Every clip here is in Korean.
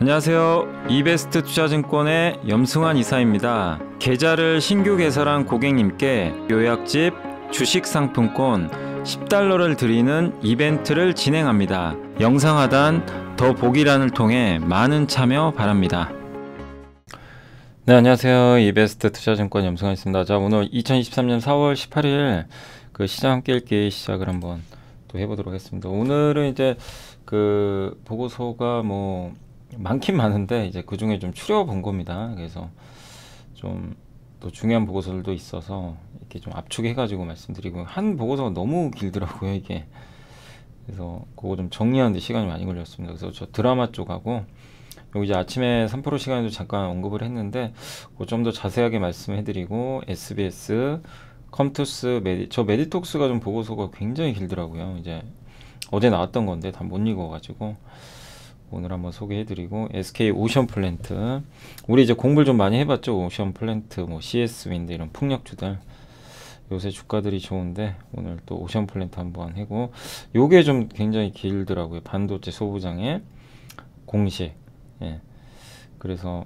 안녕하세요. 이베스트 투자증권의 염승환 이사입니다. 계좌를 신규 개설한 고객님께 요약집, 주식상품권, 10달러를 드리는 이벤트를 진행합니다. 영상 하단 더 보기란을 통해 많은 참여 바랍니다. 네, 안녕하세요. 이베스트 투자증권 염승환 입니다 자, 오늘 2023년 4월 18일 그 시장 깰기 시작을 한번 또 해보도록 하겠습니다. 오늘은 이제 그 보고서가 뭐 많긴 많은데 이제 그 중에 좀 추려본 겁니다. 그래서 좀 또 중요한 보고서들도 있어서 이렇게 좀 압축해가지고 말씀드리고 한 보고서가 너무 길더라고요 이게. 그래서 그거 좀 정리하는데 시간이 많이 걸렸습니다. 그래서 저 드라마 쪽하고 여기 이제 아침에 3프로 시간에도 잠깐 언급을 했는데 좀 더 자세하게 말씀해드리고 SBS 컴투스 메디, 저 메디톡스가 좀 보고서가 굉장히 길더라고요. 이제 어제 나왔던 건데 다 못 읽어가지고 오늘 한번 소개해드리고 SK 오션 플랜트 우리 이제 공부를 좀 많이 해봤죠 오션 플랜트 뭐 CS 윈드 이런 풍력주들 요새 주가들이 좋은데 오늘 또 오션 플랜트 한번 해고 요게 좀 굉장히 길더라고요 반도체 소부장의 공식 예 그래서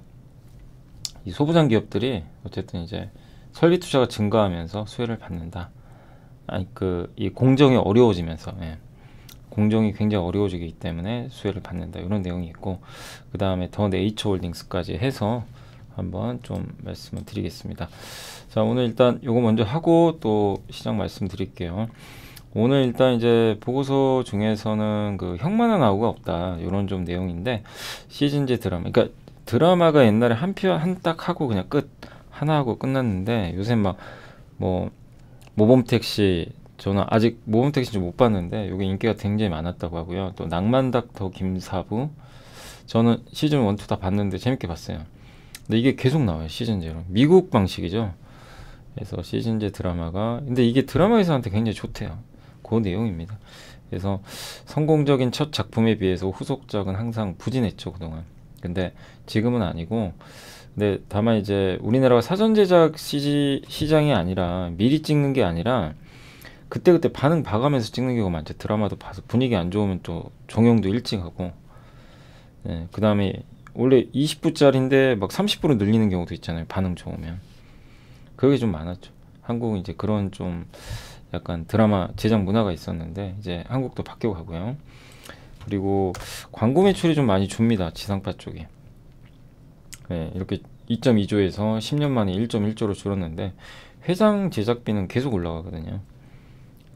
이 소부장 기업들이 어쨌든 이제 설비 투자가 증가하면서 수혜를 받는다 아니 그 이 공정이 어려워지면서 예. 공정이 굉장히 어려워지기 때문에 수혜를 받는다 이런 내용이 있고 그 다음에 더 네이처홀딩스까지 해서 한번 좀 말씀을 드리겠습니다 자 오늘 일단 요거 먼저 하고 또시작 말씀 드릴게요 오늘 일단 이제 보고서 중에서는 그 형만한 아우가 없다 이런 좀 내용인데 시즌제 드라마 그러니까 드라마가 옛날에 한 표 한 딱 하고 그냥 끝 하나 하고 끝났는데 요새 막 뭐 모범택시 저는 아직 모범택시 좀 못 봤는데 이게 인기가 굉장히 많았다고 하고요. 또 낭만닥터 김사부 저는 시즌 1, 2 다 봤는데 재밌게 봤어요. 근데 이게 계속 나와요 시즌 제로 미국 방식이죠. 그래서 시즌 제 드라마가 근데 이게 드라마 회사한테 굉장히 좋대요. 그 내용입니다. 그래서 성공적인 첫 작품에 비해서 후속작은 항상 부진했죠 그동안. 근데 지금은 아니고 근데 다만 이제 우리나라가 사전 제작 시장이 아니라 미리 찍는 게 아니라 그때그때 반응 봐가면서 찍는 경우가 많죠. 드라마도 봐서 분위기 안 좋으면 또 종영도 일찍 하고 예, 그 다음에 원래 20부짜리인데 막 30부로 늘리는 경우도 있잖아요. 반응 좋으면 그게 좀 많았죠. 한국은 이제 그런 좀 약간 드라마 제작 문화가 있었는데 이제 한국도 바뀌어 가고요. 그리고 광고 매출이 좀 많이 줍니다. 지상파 쪽에 예, 이렇게 2.2조에서 10년 만에 1.1조로 줄었는데 회장 제작비는 계속 올라가거든요.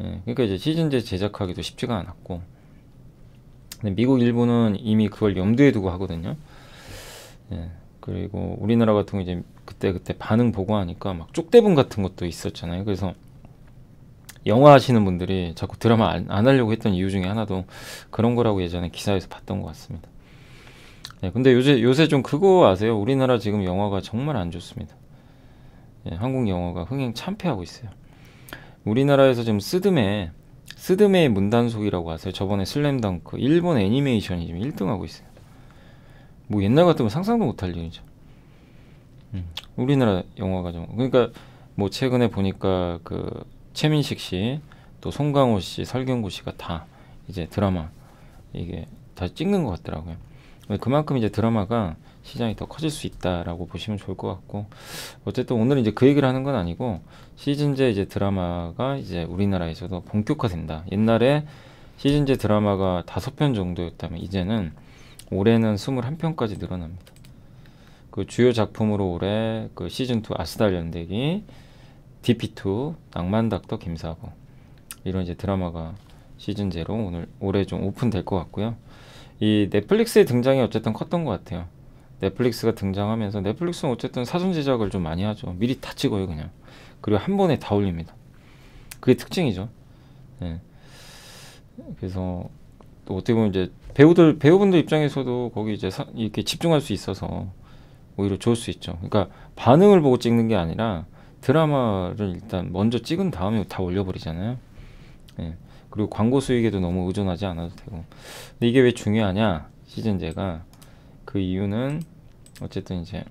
예, 그러니까 이제 시즌제 제작하기도 쉽지가 않았고 근데 미국 일본은 이미 그걸 염두에 두고 하거든요. 예, 그리고 우리나라 같은 거 이제 그때 그때 반응 보고 하니까 막 쪽대본 같은 것도 있었잖아요. 그래서 영화 하시는 분들이 자꾸 드라마 안, 안 하려고 했던 이유 중에 하나도 그런 거라고 예전에 기사에서 봤던 것 같습니다. 예, 근데 요새 요새 좀 그거 아세요? 우리나라 지금 영화가 정말 안 좋습니다. 예, 한국 영화가 흥행 참패하고 있어요. 우리나라에서 지금 스드메 쓰드메 문단속이라고 하세요 저번에 슬램덩크 일본 애니메이션이 지금 1등하고 있어요 뭐 옛날 같으면 상상도 못할 일이죠 음, 우리나라 영화가 좀 그러니까 뭐 최근에 보니까 그 최민식 씨또 송강호 씨 설경구 씨가 다 이제 드라마 이게 다 찍는 것 같더라고요 그만큼 이제 드라마가 시장이 더 커질 수 있다라고 보시면 좋을 것 같고 어쨌든 오늘은 이제 그 얘기를 하는 건 아니고 시즌제 이제 드라마가 이제 우리나라에서도 본격화된다. 옛날에 시즌제 드라마가 다섯 편 정도였다면 이제는 올해는 스물한 편까지 늘어납니다. 그 주요 작품으로 올해 그 시즌 2 아스달 연대기, DP2, 낭만닥터 김사고 이런 이제 드라마가 시즌 제로 오늘 올해 좀 오픈될 것 같고요. 이 넷플릭스의 등장이 어쨌든 컸던 것 같아요. 넷플릭스가 등장하면서 넷플릭스는 어쨌든 사전 제작을 좀 많이 하죠. 미리 다 찍어요 그냥. 그리고 한 번에 다 올립니다. 그게 특징이죠. 네. 그래서 또 어떻게 보면 이제 배우들 배우분들 입장에서도 거기 이제 사, 이렇게 집중할 수 있어서 오히려 좋을 수 있죠. 그러니까 반응을 보고 찍는 게 아니라 드라마를 일단 먼저 찍은 다음에 다 올려버리잖아요. 예. 그리고 광고 수익에도 너무 의존하지 않아도 되고. 근데 이게 왜 중요하냐? 시즌제가 그 이유는 어쨌든 이제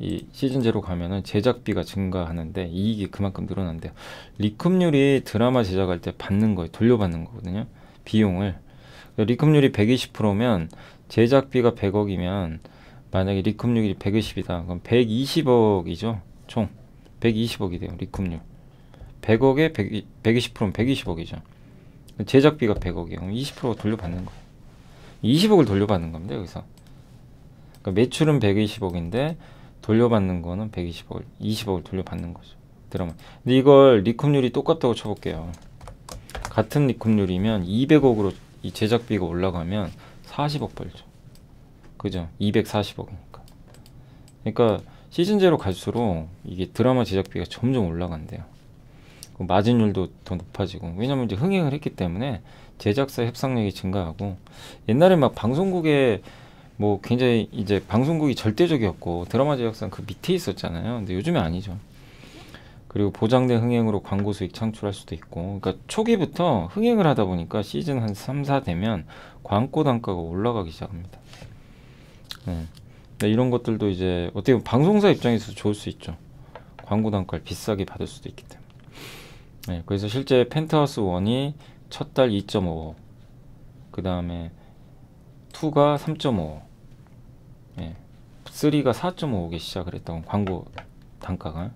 이 시즌 제로 가면은 제작비가 증가하는데 이익이 그만큼 늘어난대요. 리쿰률이 드라마 제작할 때 받는 거예요. 돌려받는 거거든요. 비용을. 리쿰률이 120%면 제작비가 100억이면 만약에 리쿰률이 120이다. 그럼 120억이죠. 총 120억이 돼요. 리쿰률. 100억에 120%면 120억이죠. 제작비가 100억이에요. 그럼 20% 돌려받는 거예요. 20억을 돌려받는 겁니다 여기서 그러니까 매출은 120억인데 돌려받는 거는 120억을 20억을 돌려받는 거죠 드라마 근데 이걸 리쿰률이 똑같다고 쳐볼게요 같은 리쿰률이면 200억으로 이 제작비가 올라가면 40억 벌죠 그죠 240억이니까 그러니까 시즌 제로 갈수록 이게 드라마 제작비가 점점 올라간대요 마진율도 더 높아지고 왜냐면 이제 흥행을 했기 때문에 제작사 협상력이 증가하고 옛날에 막 방송국에 뭐 굉장히 이제 방송국이 절대적이었고 드라마 제작사는 그 밑에 있었잖아요. 근데 요즘에 아니죠. 그리고 보장된 흥행으로 광고 수익 창출할 수도 있고 그러니까 초기부터 흥행을 하다 보니까 시즌 한 3, 4 되면 광고 단가가 올라가기 시작합니다. 네. 이런 것들도 이제 어떻게 보면 방송사 입장에서 좋을 수 있죠. 광고 단가를 비싸게 받을 수도 있기 때문에. 네, 그래서 실제 펜트하우스 원이 첫달 2.5, 그 다음에 2가 3.5, 예, 3가 4.5게 시작을 했던 광고 단가가.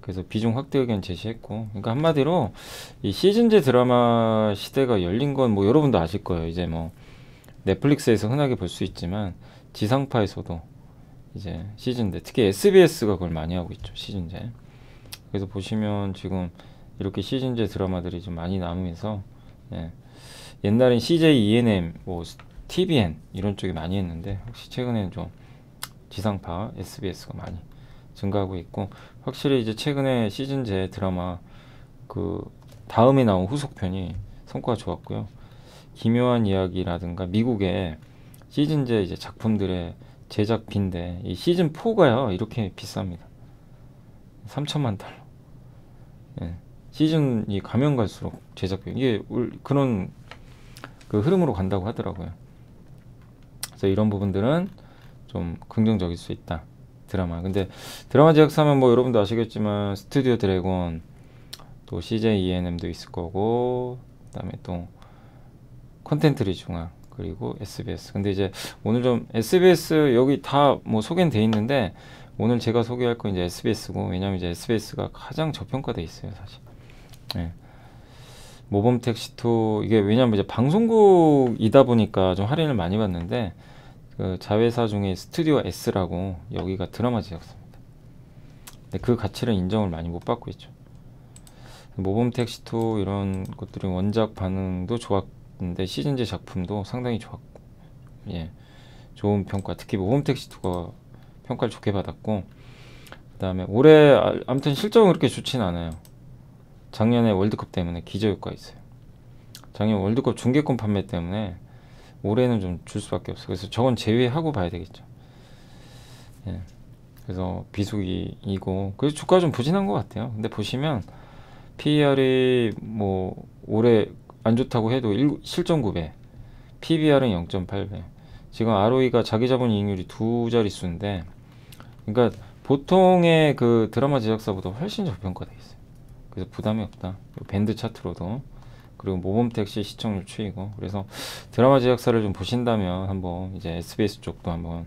그래서 비중 확대 의견 제시했고, 그러니까 한마디로 이 시즌제 드라마 시대가 열린 건 뭐 여러분도 아실 거예요. 이제 뭐 넷플릭스에서 흔하게 볼 수 있지만 지상파에서도 이제 시즌제 특히 SBS가 그걸 많이 하고 있죠 시즌제. 그래서 보시면 지금 이렇게 시즌제 드라마들이 좀 많이 나오면서 예. 옛날엔 CJ ENM, 뭐 TVN 이런 쪽이 많이 했는데 혹시 최근에는 좀 지상파 SBS가 많이 증가하고 있고 확실히 이제 최근에 시즌제 드라마 그 다음에 나온 후속편이 성과가 좋았고요. 기묘한 이야기라든가 미국의 시즌제 이제 작품들의 제작비인데 이 시즌 4가요 이렇게 비쌉니다. 3천만 달러. 예. 시즌이 가면 갈수록 제작 이게 그런 그 흐름으로 간다고 하더라고요. 그래서 이런 부분들은 좀 긍정적일 수 있다. 드라마. 근데 드라마 제작사면 뭐 여러분도 아시겠지만 스튜디오 드래곤 또 CJ ENM도 있을 거고 그다음에 또 컨텐츠리 중앙 그리고 SBS. 근데 이제 오늘 좀 SBS 여기 다 뭐 소개는 돼 있는데 오늘 제가 소개할 건 이제 SBS고 왜냐면 이제 SBS가 가장 저평가돼 있어요, 사실. 네. 모범 택시토 이게 왜냐면 이제 방송국이다 보니까 좀 할인을 많이 받는데 그 자회사 중에 스튜디오 S라고 여기가 드라마 제작사입니다. 근데 그 가치를 인정을 많이 못 받고 있죠. 모범 택시토 이런 것들이 원작 반응도 좋았는데 시즌제 작품도 상당히 좋았고 예 좋은 평가 특히 모범 택시토가 평가를 좋게 받았고 그 다음에 올해 아, 아무튼 실적은 그렇게 좋진 않아요 작년에 월드컵 때문에 기저효과 있어요. 작년 월드컵 중계권 판매 때문에 올해는 좀 줄 수밖에 없어요. 그래서 저건 제외하고 봐야 되겠죠. 예. 그래서 비수기이고 그래서 주가 좀 부진한 것 같아요. 근데 보시면 PER이 뭐 올해 안 좋다고 해도 7.9배, PBR은 0.8배. 지금 ROE가 자기 자본 이익률이 두 자릿수인데, 그러니까 보통의 그 드라마 제작사보다 훨씬 저평가돼 그래서 부담이 없다. 밴드 차트로도 그리고 모범 택시 시청률 추이고 그래서 드라마 제작사를 좀 보신다면 한번 이제 SBS 쪽도 한번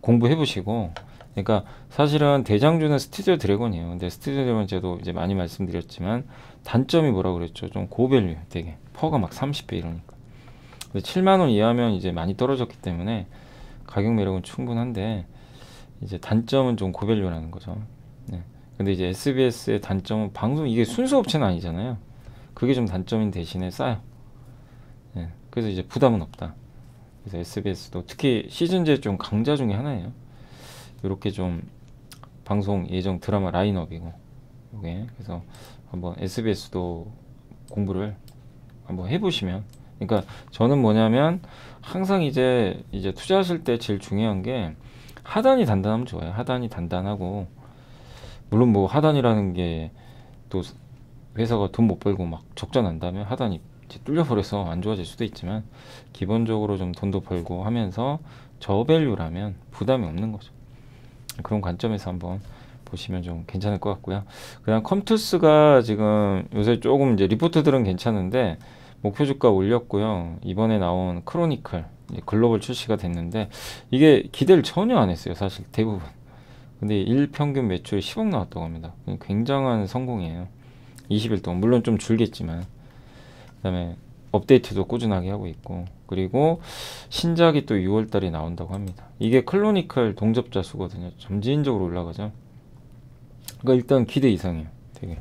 공부해 보시고 그러니까 사실은 대장주는 스튜디오 드래곤이에요. 근데 스튜디오 드래곤 제도 이제 많이 말씀드렸지만 단점이 뭐라고 그랬죠? 좀 고밸류 되게 퍼가 막 30배 이러니까. 근데 7만 원 이하면 이제 많이 떨어졌기 때문에 가격 매력은 충분한데 이제 단점은 좀 고밸류라는 거죠. 근데 이제 SBS의 단점은 방송 이게 순수 업체는 아니잖아요. 그게 좀 단점인 대신에 싸요. 예, 그래서 이제 부담은 없다. 그래서 SBS도 특히 시즌제 좀 강자 중에 하나예요. 이렇게 좀 방송 예정 드라마 라인업이고, 이게 그래서 한번 SBS도 공부를 한번 해보시면. 그러니까 저는 뭐냐면 항상 이제 이제 투자하실 때 제일 중요한 게 하단이 단단하면 좋아요. 하단이 단단하고 물론 뭐 하단이라는 게 또 회사가 돈 못 벌고 막 적자 난다면 하단이 뚫려버려서 안 좋아질 수도 있지만 기본적으로 좀 돈도 벌고 하면서 저밸류라면 부담이 없는 거죠. 그런 관점에서 한번 보시면 좀 괜찮을 것 같고요. 그냥 컴투스가 지금 요새 조금 이제 리포트들은 괜찮은데 목표 주가 올렸고요. 이번에 나온 크로니클 글로벌 출시가 됐는데 이게 기대를 전혀 안 했어요. 사실 대부분 근데 일평균 매출 10억 나왔다고 합니다. 굉장한 성공이에요. 20일 동안 물론 좀 줄겠지만 그다음에 업데이트도 꾸준하게 하고 있고 그리고 신작이 또 6월 달에 나온다고 합니다. 이게 클로니컬 동접자 수거든요. 점진적으로 올라가죠. 그러니까 일단 기대 이상이에요. 되게.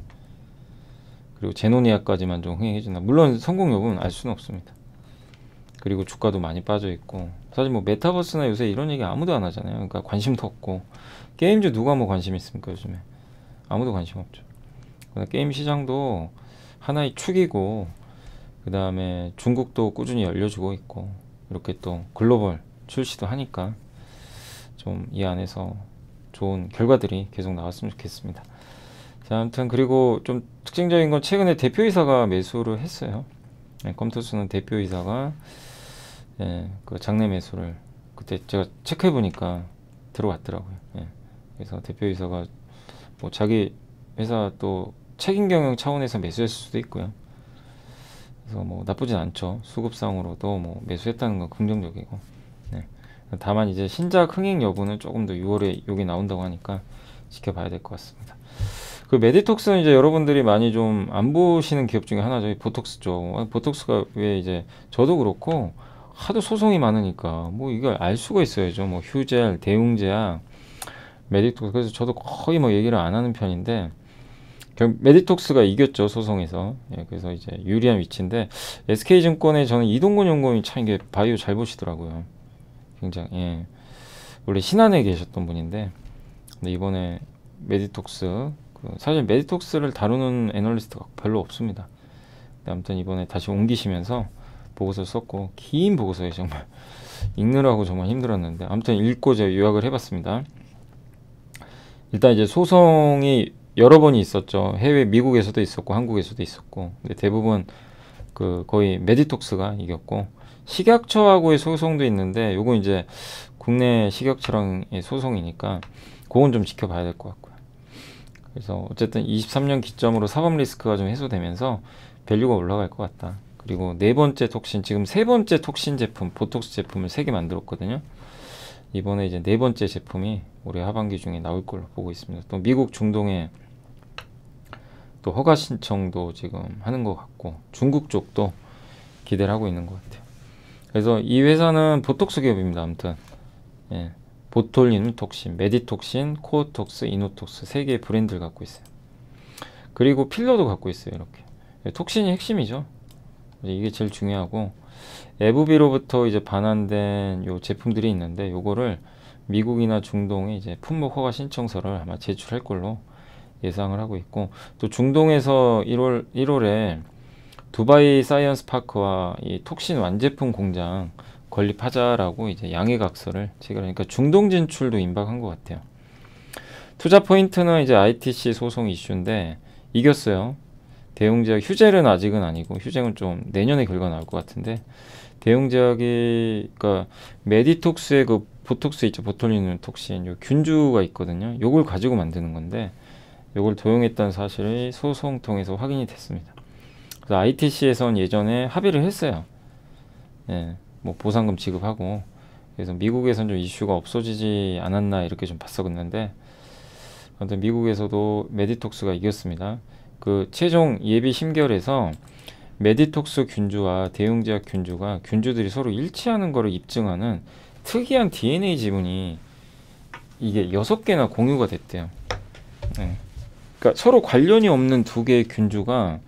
그리고 제노니아까지만 좀 흥행해 준나 물론 성공 여부는 알 수는 없습니다. 그리고 주가도 많이 빠져 있고 사실 뭐 메타버스나 요새 이런 얘기 아무도 안 하잖아요. 그러니까 관심도 없고 게임주 누가 뭐 관심 있습니까 요즘에 아무도 관심 없죠 게임 시장도 하나의 축이고 그 다음에 중국도 꾸준히 열려주고 있고 이렇게 또 글로벌 출시도 하니까 좀 이 안에서 좋은 결과들이 계속 나왔으면 좋겠습니다 자 아무튼 그리고 좀 특징적인 건 최근에 대표이사가 매수를 했어요 네, 검토수는 대표이사가 예, 그 장내 매수를 그때 제가 체크해 보니까 들어왔더라고요 예. 그래서 대표이사가 뭐 자기 회사 또 책임 경영 차원에서 매수했을 수도 있고요. 그래서 뭐 나쁘진 않죠. 수급상으로도 뭐 매수했다는 건 긍정적이고. 네. 다만 이제 신작 흥행 여부는 조금 더 6월에 여기 나온다고 하니까 지켜봐야 될 것 같습니다. 그 메디톡스는 이제 여러분들이 많이 좀 안 보시는 기업 중에 하나죠. 보톡스 쪽. 아, 보톡스가 왜 이제 저도 그렇고 하도 소송이 많으니까 뭐 이걸 알 수가 있어야죠. 뭐 휴젤, 대웅제약 메디톡스 그래서 저도 거의 뭐 얘기를 안 하는 편인데 결국 메디톡스가 이겼죠 소송에서 예, 그래서 이제 유리한 위치인데 SK증권에 저는 이동건 연구원이 참 이게 바이오 잘 보시더라고요 굉장히 예. 원래 신안에 계셨던 분인데 근데 이번에 메디톡스 그 사실 메디톡스를 다루는 애널리스트가 별로 없습니다 아무튼 이번에 다시 옮기시면서 보고서 썼고 긴 보고서에 정말 읽느라고 정말 힘들었는데 아무튼 읽고 제가 요약을 해봤습니다 일단 이제 소송이 여러 번이 있었죠. 해외 미국에서도 있었고 한국에서도 있었고 근데 대부분 그 거의 메디톡스가 이겼고 식약처하고의 소송도 있는데 요건 이제 국내 식약처랑의 소송이니까 그건 좀 지켜봐야 될 것 같고요. 그래서 어쨌든 23년 기점으로 사법 리스크가 좀 해소되면서 밸류가 올라갈 것 같다. 그리고 네 번째 톡신 지금 세 번째 톡신 제품 보톡스 제품을 세 개 만들었거든요. 이번에 이제 네 번째 제품이 올해 하반기 중에 나올 걸로 보고 있습니다. 또 미국 중동에 또 허가 신청도 지금 하는 것 같고 중국 쪽도 기대를 하고 있는 것 같아요. 그래서 이 회사는 보톡스 기업입니다. 아무튼 예. 보톨리눔 톡신, 메디톡신, 코어톡스, 이노톡스 세 개의 브랜드를 갖고 있어요. 그리고 필러도 갖고 있어요. 이렇게 예, 톡신이 핵심이죠. 이게 제일 중요하고 에브비로부터 이제 반환된 요 제품들이 있는데 요거를 미국이나 중동에 이제 품목 허가 신청서를 아마 제출할 걸로 예상을 하고 있고 또 중동에서 1월 1월에 두바이 사이언스 파크와 이 톡신 완제품 공장 건립하자라고 이제 양해각서를 제가 그러니까 중동 진출도 임박한 것 같아요. 투자 포인트는 이제 ITC 소송 이슈인데 이겼어요. 대웅제약 휴젤은 아직은 아니고 휴젤은 좀 내년에 결과 나올 것 같은데 대응 제약이 그러니까 메디톡스의 그 보톡스 있죠 보톨리눔 톡신 요 균주가 있거든요. 요걸 가지고 만드는 건데 요걸 도용했다는 사실이 소송 통해서 확인이 됐습니다. 그래서 ITC에선 예전에 합의를 했어요. 예, 뭐 보상금 지급하고 그래서 미국에선 좀 이슈가 없어지지 않았나 이렇게 좀 봤었는데 아무튼 미국에서도 메디톡스가 이겼습니다. 그 최종 예비 심결에서 메디톡스 균주와 대응제약 균주가 균주들이 서로 일치하는 것을 입증하는 특이한 DNA 지문이 이게 여섯 개나 공유가 됐대요. 네. 그러니까 서로 관련이 없는 두 개의 균주가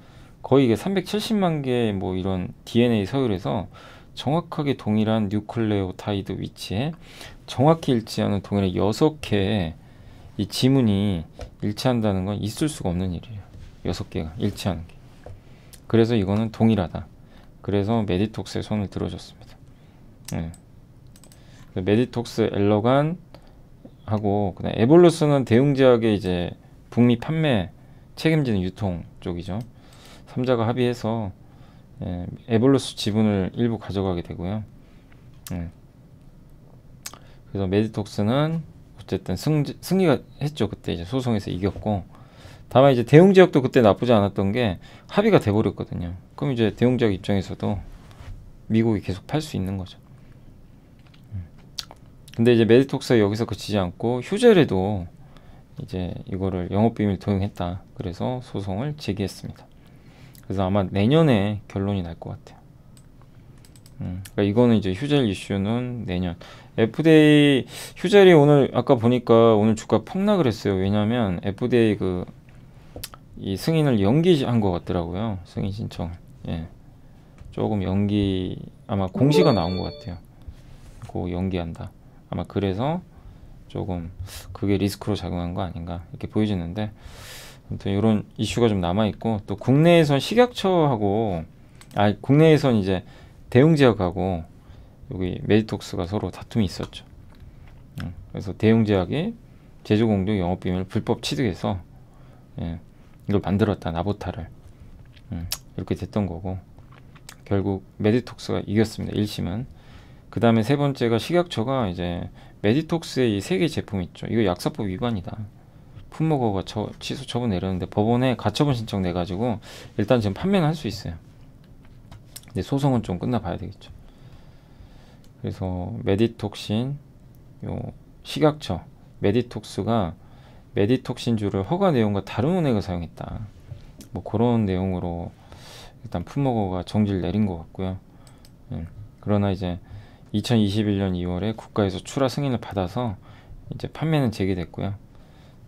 거의 이게 370만 개의 뭐 이런 DNA 서열에서 정확하게 동일한 뉴클레오타이드 위치에 정확히 일치하는 동일한 여섯 개의 이 지문이 일치한다는 건 있을 수가 없는 일이에요. 여섯 개가 일치하는 게. 그래서 이거는 동일하다. 그래서 메디톡스에 손을 들어줬습니다. 네. 메디톡스 엘러간 하고 그다 에볼루스는 대웅제약의 이제 북미 판매 책임지는 유통 쪽이죠. 3자가 합의해서 예, 에볼루스 지분을 일부 가져가게 되고요. 예. 그래서 메디톡스는 어쨌든 승, 승리가 했죠. 그때 이제 소송에서 이겼고 다만 이제 대웅 지역도 그때 나쁘지 않았던 게 합의가 돼버렸거든요. 그럼 이제 대웅 지역 입장에서도 미국이 계속 팔 수 있는 거죠. 음. 근데 이제 메디톡스가 여기서 그치지 않고 휴젤에도 이제 이거를 영업비밀 도용했다. 그래서 소송을 제기했습니다. 그래서 아마 내년에 결론이 날 것 같아요. 음, 그러니까 이거는 이제 휴젤 이슈는 내년. FDA 휴젤이 오늘 아까 보니까 오늘 주가 폭락을 했어요. 왜냐하면 FDA 그이 승인을 연기한 것 같더라고요. 승인 신청을. 예. 조금 연기 아마 공시가 나온 것 같아요. 고 연기한다. 아마 그래서 조금 그게 리스크로 작용한 거 아닌가 이렇게 보여지는데 아무튼 이런 이슈가 좀 남아 있고 또 국내에선 식약처하고 아 국내에선 이제 대웅 제약하고 여기 메디톡스가 서로 다툼이 있었죠. 음, 그래서 대웅 제약이 제조 공정 영업 비밀 불법 취득해서 예, 이걸 만들었다 나보타를 음, 이렇게 됐던 거고 결국 메디톡스가 이겼습니다 1심은 그 다음에 세 번째가 식약처가 이제 메디톡스의 이 세 개 제품 있죠 이거 약사법 위반이다 품목허가 처, 취소 처분 내렸는데 법원에 가처분 신청 내가지고 일단 지금 판매는 할 수 있어요 근데 소송은 좀 끝나 봐야 되겠죠 그래서 메디톡신 요 식약처 메디톡스가 메디톡신주를 허가 내용과 다른 은행을 사용했다. 뭐 그런 내용으로 일단 품목어가 정지를 내린 것 같고요. 음, 그러나 이제 2021년 2월에 국가에서 출하 승인을 받아서 이제 판매는 재개됐고요.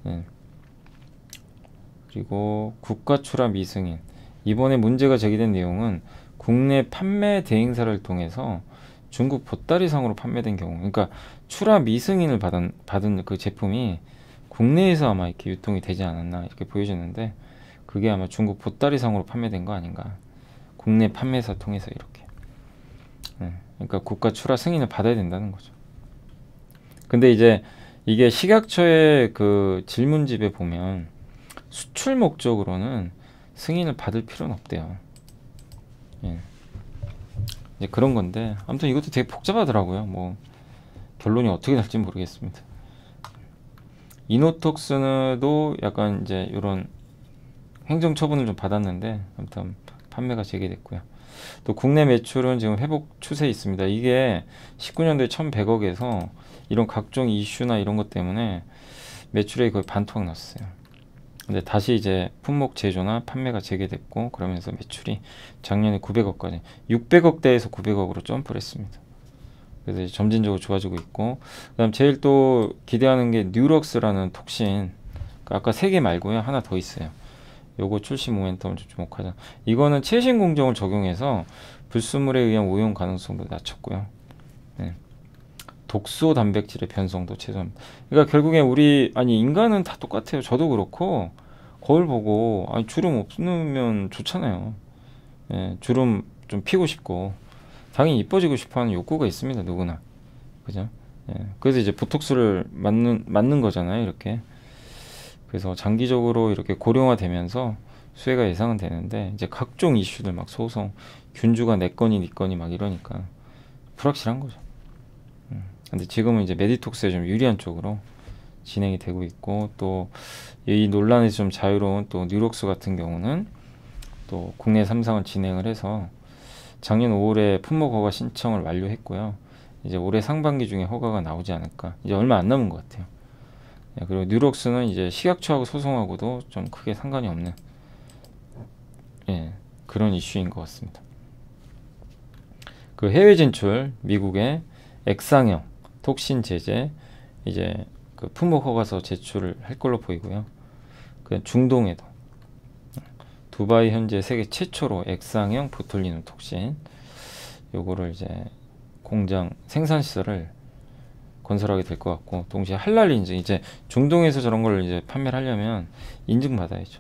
음, 그리고 국가 출하 미승인 이번에 문제가 제기된 내용은 국내 판매 대행사를 통해서 중국 보따리상으로 판매된 경우, 그러니까 출하 미승인을 받은 받은 그 제품이 국내에서 아마 이렇게 유통이 되지 않았나 이렇게 보여지는데 그게 아마 중국 보따리상으로 판매된 거 아닌가 국내 판매사 통해서 이렇게 네. 그러니까 국가 출하 승인을 받아야 된다는 거죠 근데 이제 이게 식약처의 그 질문집에 보면 수출 목적으로는 승인을 받을 필요는 없대요 예. 이제 그런 건데 아무튼 이것도 되게 복잡하더라고요 뭐 결론이 어떻게 될지 모르겠습니다 이노톡스도 약간 이제 이런 행정 처분을 좀 받았는데 아무튼 판매가 재개됐고요. 또 국내 매출은 지금 회복 추세 있습니다. 이게 19년도에 1,100억에서 이런 각종 이슈나 이런 것 때문에 매출이 거의 반토막 났어요. 근데 다시 이제 품목 제조나 판매가 재개됐고 그러면서 매출이 작년에 900억까지 600억대에서 900억으로 점프를 했습니다. 그래서 점진적으로 좋아지고 있고 그다음 제일 또 기대하는 게 뉴럭스라는 톡신 그러니까 아까 세 개 말고요 하나 더 있어요 요거 출시 모멘텀을 주목하자 이거는 최신 공정을 적용해서 불순물에 의한 오염 가능성도 낮췄고요 네. 독소 단백질의 변성도 최소한 그러니까 결국에 우리 아니 인간은 다 똑같아요 저도 그렇고 거울 보고 아니 주름 없으면 좋잖아요 예, 주름 좀 피고 싶고 당연히 이뻐지고 싶어하는 욕구가 있습니다 누구나 그죠 예. 그래서 이제 보톡스를 맞는 맞는 거잖아요 이렇게 그래서 장기적으로 이렇게 고령화되면서 수혜가 예상은 되는데 이제 각종 이슈들 막 소송 균주가 내 건이 니 건이 막 이러니까 불확실한 거죠 음. 근데 지금은 이제 메디톡스에 좀 유리한 쪽으로 진행이 되고 있고 또 이 논란에서 좀 자유로운 또 뉴록스 같은 경우는 또 국내 삼성을 진행을 해서 작년 5월에 품목 허가 신청을 완료했고요. 이제 올해 상반기 중에 허가가 나오지 않을까. 이제 얼마 안 남은 것 같아요. 예, 그리고 뉴록스는 이제 식약처하고 소송하고도 좀 크게 상관이 없는 예, 그런 이슈인 것 같습니다. 그 해외 진출, 미국의 액상형 톡신 제재 이제 그 품목 허가서 제출을 할 걸로 보이고요. 그 중동에도 두바이 현재 세계 최초로 액상형 보툴리눔 톡신 요거를 이제 공장 생산 시설을 건설하게 될 것 같고 동시에 할랄 인증 이제 중동에서 저런 걸 이제 판매를 하려면 인증 받아야죠.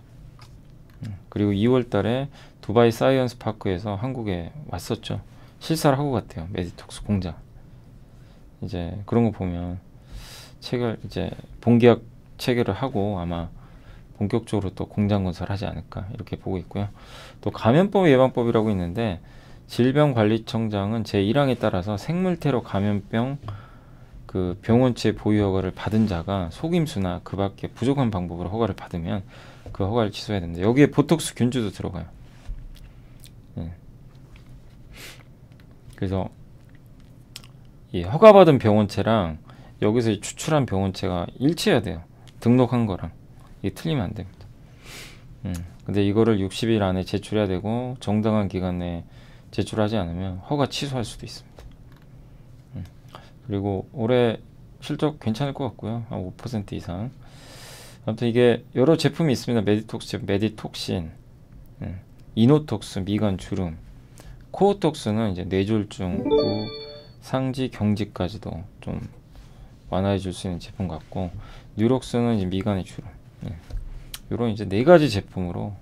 음, 그리고 2월달에 두바이 사이언스 파크에서 한국에 왔었죠. 실사를 하고 갔대요. 메디톡스 공장. 이제 그런 거 보면 체결 이제 본계약 체결을 하고 아마 본격적으로 또 공장 건설하지 않을까 이렇게 보고 있고요. 또 감염법 예방법이라고 있는데 질병관리청장은 제1항에 따라서 생물테러 감염병 그 병원체 보유 허가를 받은 자가 속임수나 그 밖에 부족한 방법으로 허가를 받으면 그 허가를 취소해야 된다. 여기에 보톡스 균주도 들어가요. 네. 그래서 이 허가받은 병원체랑 여기서 추출한 병원체가 일치해야 돼요. 등록한 거랑. 이 틀리면 안 됩니다. 음. 근데 이거를 60일 안에 제출해야 되고 정당한 기간에 제출하지 않으면 허가 취소할 수도 있습니다. 음. 그리고 올해 실적 괜찮을 것 같고요. 한 5% 이상. 아무튼 이게 여러 제품이 있습니다. 메디톡스, 메디톡신, 음. 이노톡스, 미간 주름, 코어톡스는 이제 뇌졸중, 후, 상지, 경직까지도 좀 완화해 줄 수 있는 제품 같고 뉴록스는 이제 미간의 주름 네. 예. 이런 이제 네 가지 제품으로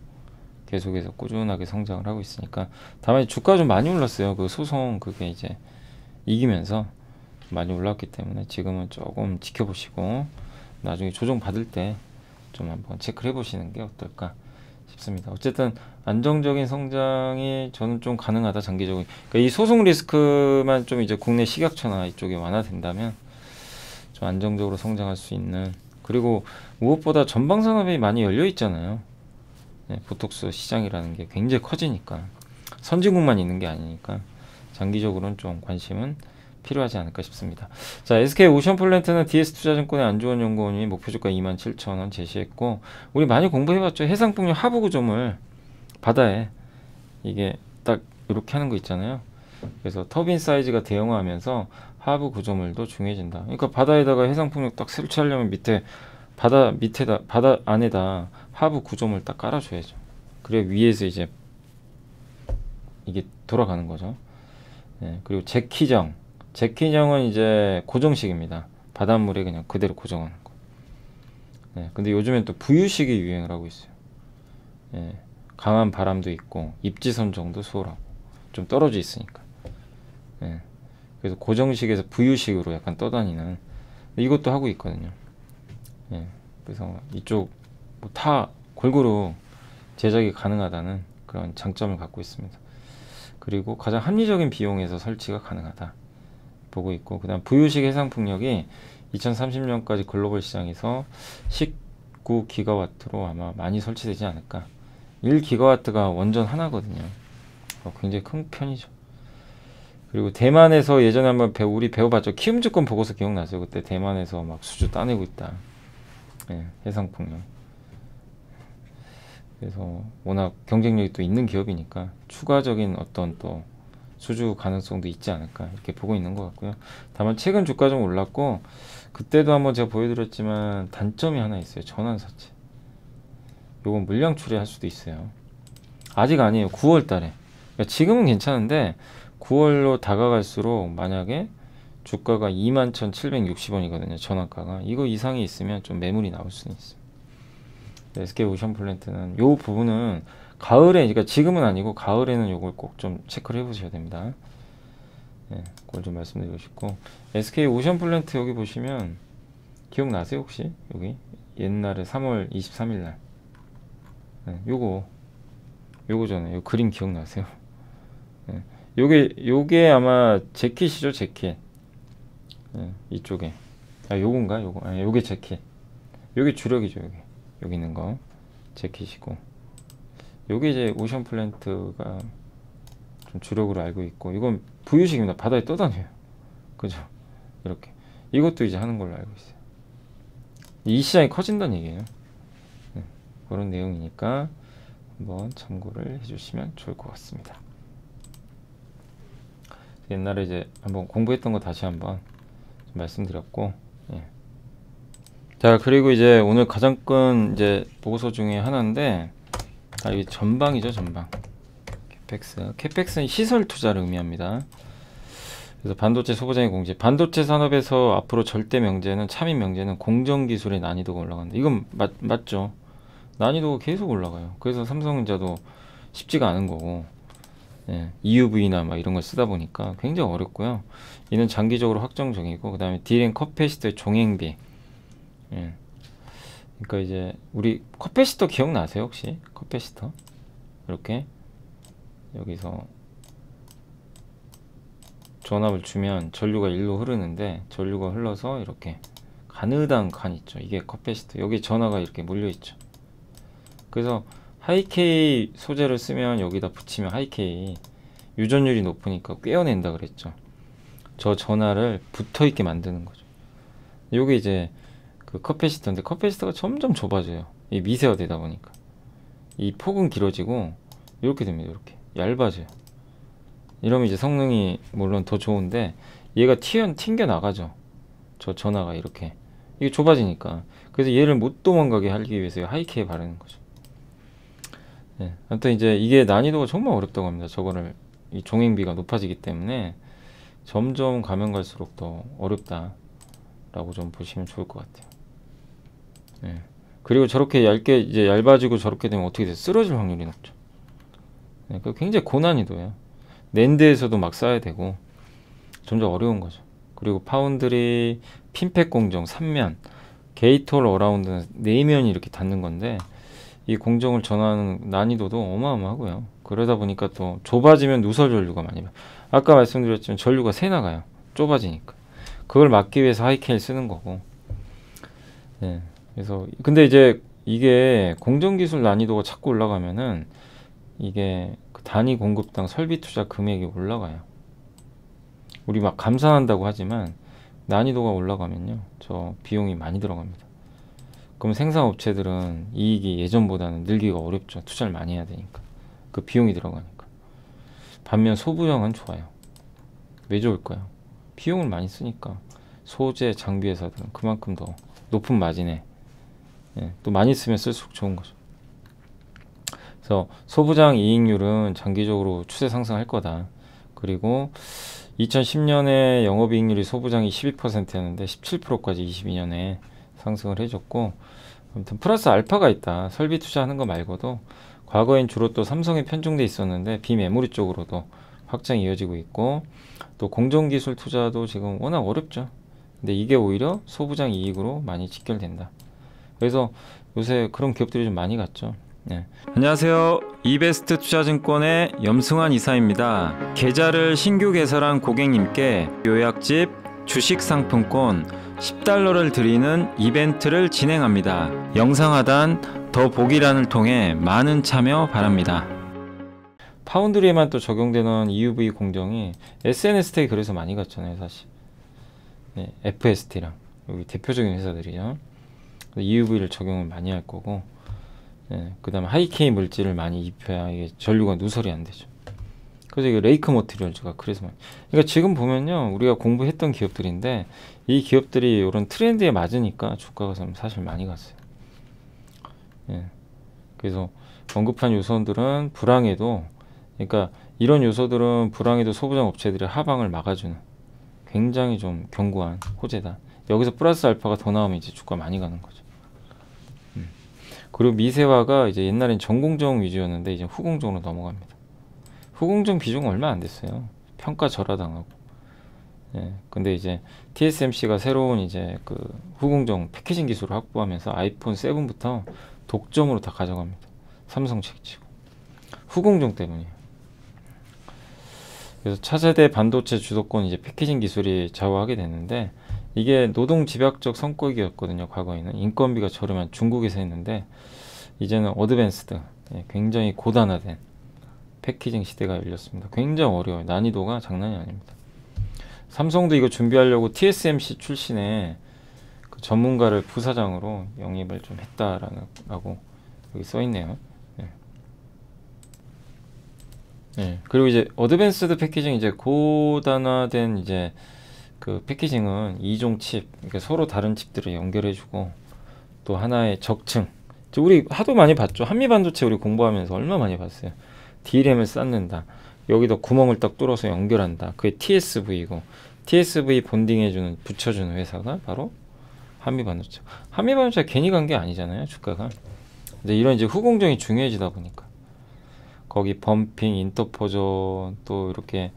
계속해서 꾸준하게 성장을 하고 있으니까 다만 주가 좀 많이 올랐어요. 그 소송 그게 이제 이기면서 많이 올랐기 때문에 지금은 조금 지켜보시고 나중에 조정 받을 때 좀 한번 체크를 해보시는 게 어떨까 싶습니다. 어쨌든 안정적인 성장이 저는 좀 가능하다 장기적인 그러니까 이 소송 리스크만 좀 이제 국내 식약처나 이쪽에 완화된다면 좀 안정적으로 성장할 수 있는 그리고 무엇보다 전방 산업이 많이 열려 있잖아요. 네, 보톡스 시장이라는 게 굉장히 커지니까 선진국만 있는 게 아니니까 장기적으로는 좀 관심은 필요하지 않을까 싶습니다. 자, SK 오션 플랜트는 DS 투자증권의 안주원 연구원이 목표주가 27,000원 제시했고 우리 많이 공부해봤죠. 해상풍력 하부 구조물 바다에 이게 딱 이렇게 하는 거 있잖아요. 그래서 터빈 사이즈가 대형화하면서 하부 구조물도 중요해진다. 그러니까 바다에다가 해상풍력 딱 설치하려면 밑에 바다 밑에다 바다 안에다 하부 구조물 딱 깔아줘야죠. 그래야 위에서 이제 이게 돌아가는 거죠. 네, 그리고 제키정 제키정은 이제 고정식입니다. 바닷물에 그냥 그대로 고정하는 거. 네, 근데 요즘엔 또 부유식이 유행을 하고 있어요. 네, 강한 바람도 있고 입지선 정도 수월하고 좀 떨어져 있으니까. 네, 그래서 고정식에서 부유식으로 약간 떠다니는 이것도 하고 있거든요. 예, 그래서 이쪽 뭐다 골고루 제작이 가능하다는 그런 장점을 갖고 있습니다. 그리고 가장 합리적인 비용에서 설치가 가능하다 보고 있고 그 다음 부유식 해상 풍력이 2030년까지 글로벌 시장에서 19기가와트로 아마 많이 설치되지 않을까 1기가와트가 원전 하나거든요 어, 굉장히 큰 편이죠 그리고 대만에서 예전에 한번 배우, 리 배워봤죠 키움주권 보고서 기억나죠 그때 대만에서 막 수주 따내고 있다 예, 네, 해상풍력. 그래서 워낙 경쟁력이 또 있는 기업이니까 추가적인 어떤 또 수주 가능성도 있지 않을까 이렇게 보고 있는 것 같고요. 다만 최근 주가 좀 올랐고 그때도 한번 제가 보여드렸지만 단점이 하나 있어요. 전환사채. 요건 물량 출회할 수도 있어요. 아직 아니에요. 9월 달에. 그러니까 지금은 괜찮은데 9월로 다가갈수록 만약에 주가가 21,760원이거든요. 전환가가. 이거 이상이 있으면 좀 매물이 나올 수는 있어요 SK 오션 플랜트는 요 부분은 가을에 그러니까 지금은 아니고 가을에는 요걸 꼭 좀 체크를 해 보셔야 됩니다. 예, 네, 그걸 좀 말씀드리고 싶고 SK 오션 플랜트 여기 보시면 기억나세요 혹시? 여기 옛날에 3월 23일 날 네, 요거 요거잖아요. 요 그림 기억나세요? 네, 요게 요게 아마 재킷이죠, 재킷. 예, 이쪽에 아 요건가 요거 아 요게 재킷 요게 주력이죠 여기 여기 있는 거 재킷이고 요게 이제 오션 플랜트가 좀 주력으로 알고 있고 이건 부유식입니다 바다에 떠다녀요 그죠 이렇게 이것도 이제 하는 걸로 알고 있어요 이 시장이 커진다는 얘기예요 네, 그런 내용이니까 한번 참고를 해주시면 좋을 것 같습니다 옛날에 이제 한번 공부했던 거 다시 한번 말씀드렸고 예. 자 그리고 이제 오늘 가장 큰 이제 보고서 중에 하나인데 아, 이 전방이죠 전방 캐펙스 캐펙스는 시설 투자를 의미합니다 그래서 반도체 소부장의 공제 반도체 산업에서 앞으로 절대 명제는 참인 명제는 공정기술의 난이도가 올라간다 이건 맞, 맞죠 난이도가 계속 올라가요 그래서 삼성전자도 쉽지가 않은 거고 예, EUV나 막 이런 걸 쓰다 보니까 굉장히 어렵고요. 이는 장기적으로 확정적이고 그다음에 딜앤 컵패시터의 종행비. 예. 그러니까 이제 우리 컵패시터 기억나세요 혹시? 컵패시터 이렇게 여기서 전압을 주면 전류가 일로 흐르는데 전류가 흘러서 이렇게 가느다란 칸 있죠. 이게 컵패시터 여기 전화가 이렇게 물려 있죠. 그래서 하이케이 소재를 쓰면 여기다 붙이면 하이케이 유전율이 높으니까 꿰어낸다 그랬죠. 저 전화를 붙어 있게 만드는 거죠. 요게 이제 그 커패시터인데 커패시터가 점점 좁아져요. 이 미세화 되다 보니까 이 폭은 길어지고 이렇게 됩니다. 이렇게 얇아져요. 이러면 이제 성능이 물론 더 좋은데 얘가 튀어 튕겨 나가죠. 저 전화가 이렇게 이게 좁아지니까 그래서 얘를 못 도망가게 하기 위해서 하이케이 바르는 거죠. 예. 아무튼 이제 이게 난이도가 정말 어렵다고 합니다. 저거를 이 종횡비가 높아지기 때문에 점점 가면 갈수록 더 어렵다라고 좀 보시면 좋을 것 같아요. 예. 그리고 저렇게 얇게 이제 얇아지고 저렇게 되면 어떻게 돼? 쓰러질 확률이 높죠. 예. 그 굉장히 고난이도예요. 낸드에서도 막 써야 되고 점점 어려운 거죠. 그리고 파운드리 핀팩 공정 3면 게이트 어라운드 4면이 이렇게 닿는 건데 이 공정을 전하는 난이도도 어마어마하고요. 그러다 보니까 또 좁아지면 누설 전류가 많이 아까 말씀드렸지만 전류가 새 나가요. 좁아지니까. 그걸 막기 위해서 하이케일 쓰는 거고. 네. 그래서 근데 이제 이게 공정 기술 난이도가 자꾸 올라가면은 이게 그 단위 공급당 설비 투자 금액이 올라가요. 우리 막 감산한다고 하지만 난이도가 올라가면요. 저 비용이 많이 들어갑니다. 그럼 생산업체들은 이익이 예전보다는 늘기가 어렵죠. 투자를 많이 해야 되니까. 그 비용이 들어가니까. 반면 소부형은 좋아요. 왜 좋을까요? 비용을 많이 쓰니까 소재 장비 회사들은 그만큼 더 높은 마진에 예, 또 많이 쓰면 쓸수록 좋은 거죠. 그래서 소부장 이익률은 장기적으로 추세 상승할 거다. 그리고 2010년에 영업이익률이 소부장이 12%였는데 17%까지 22년에 상승을 해줬고 아무튼 플러스 알파가 있다. 설비 투자하는 거 말고도 과거엔 주로 또 삼성에 편중돼 있었는데 비메모리 쪽으로도 확장이 어지고 있고 또 공정기술 투자도 지금 워낙 어렵죠. 근데 이게 오히려 소부장 이익으로 많이 직결된다. 그래서 요새 그런 기업들이 좀 많이 갔죠. 네. 안녕하세요. 이베스트 투자증권의 염승환 이사입니다. 계좌를 신규 개설한 고객님께 요약집, 주식상품권, 10달러를 드리는 이벤트를 진행합니다. 영상 하단 더 보기란을 통해 많은 참여 바랍니다. 파운드리에만 또 적용되는 EUV 공정이 SNS 텍이 그래서 많이 갔잖아요, 사실. 네, FST랑 여기 대표적인 회사들이죠. EUV를 적용을 많이 할 거고, 네, 그다음 하이케이 물질을 많이 입혀야 이게 전류가 누설이 안 되죠. 그래서 이게 레이크 머티리얼즈가 그래서 많이. 그러니까 지금 보면요, 우리가 공부했던 기업들인데 이 기업들이 이런 트렌드에 맞으니까 주가가 사실 많이 갔어요. 예. 그래서 언급한 요소들은 불황에도 그러니까 이런 요소들은 불황에도 소부장 업체들의 하방을 막아주는 굉장히 좀 견고한 호재다. 여기서 플러스 알파가 더 나오면 이제 주가 많이 가는 거죠. 음. 그리고 미세화가 이제 옛날엔 전공정 위주였는데 이제 후공정으로 넘어갑니다. 후공정 비중 얼마 안 됐어요. 평가 절하당하고. 예, 근데 이제 TSMC가 새로운 이제 그 후공정 패키징 기술을 확보하면서 아이폰 7부터 독점으로 다 가져갑니다. 삼성 책치고 후공정 때문이에요. 그래서 차세대 반도체 주도권 이제 패키징 기술이 좌우하게 됐는데 이게 노동 집약적 성격이었거든요 과거에는 인건비가 저렴한 중국에서 했는데 이제는 어드밴스드 예, 굉장히 고단화된 패키징 시대가 열렸습니다. 굉장히 어려워요. 난이도가 장난이 아닙니다. 삼성도 이거 준비하려고 TSMC 출신의 그 전문가를 부사장으로 영입을 좀 했다라고 여기 써 있네요. 예. 예. 그리고 이제 어드밴스드 패키징 이제 고단화된 이제 그 패키징은 2종 칩, 이렇게 서로 다른 칩들을 연결해주고 또 하나의 적층. 우리 하도 많이 봤죠. 한미 반도체 우리 공부하면서 얼마 많이 봤어요. DRAM을 쌓는다. 여기도 구멍을 딱 뚫어서 연결한다. 그게 TSV이고 TSV 본딩해주는 붙여주는 회사가 바로 한미반도체. 한미반도체 괜히 간 게 아니잖아요 주가가. 이제 이런 이제 후공정이 중요해지다 보니까 거기 범핑, 인터포저 또 이렇게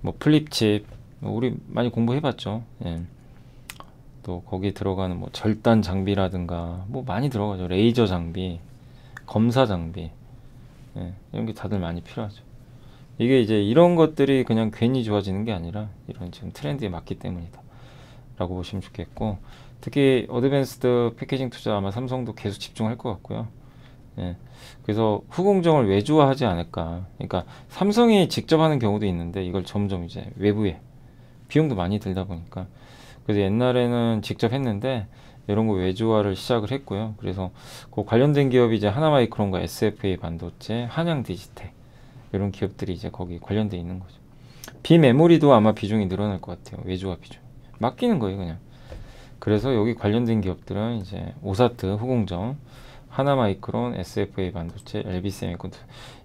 뭐 플립칩 뭐 우리 많이 공부해봤죠. 예. 또 거기 들어가는 뭐 절단 장비라든가 뭐 많이 들어가죠. 레이저 장비, 검사 장비 예. 이런 게 다들 많이 필요하죠. 이게 이제 이런 것들이 그냥 괜히 좋아지는 게 아니라 이런 지금 트렌드에 맞기 때문이다. 라고 보시면 좋겠고 특히 어드밴스드 패키징 투자 아마 삼성도 계속 집중할 것 같고요. 예. 그래서 후공정을 외주화하지 않을까. 그러니까 삼성이 직접 하는 경우도 있는데 이걸 점점 이제 외부에 비용도 많이 들다 보니까 그래서 옛날에는 직접 했는데 이런 거 외주화를 시작을 했고요. 그래서 그 관련된 기업이 이제 하나마이크론과 SFA 반도체, 한양디지텍 이런 기업들이 이제 거기 관련돼 있는 거죠. 비메모리도 아마 비중이 늘어날 것 같아요. 외주화 비중. 맡기는 거예요, 그냥. 그래서 여기 관련된 기업들은 이제 오사트, 후공정, 하나마이크론, SFA 반도체, LB 세미콘트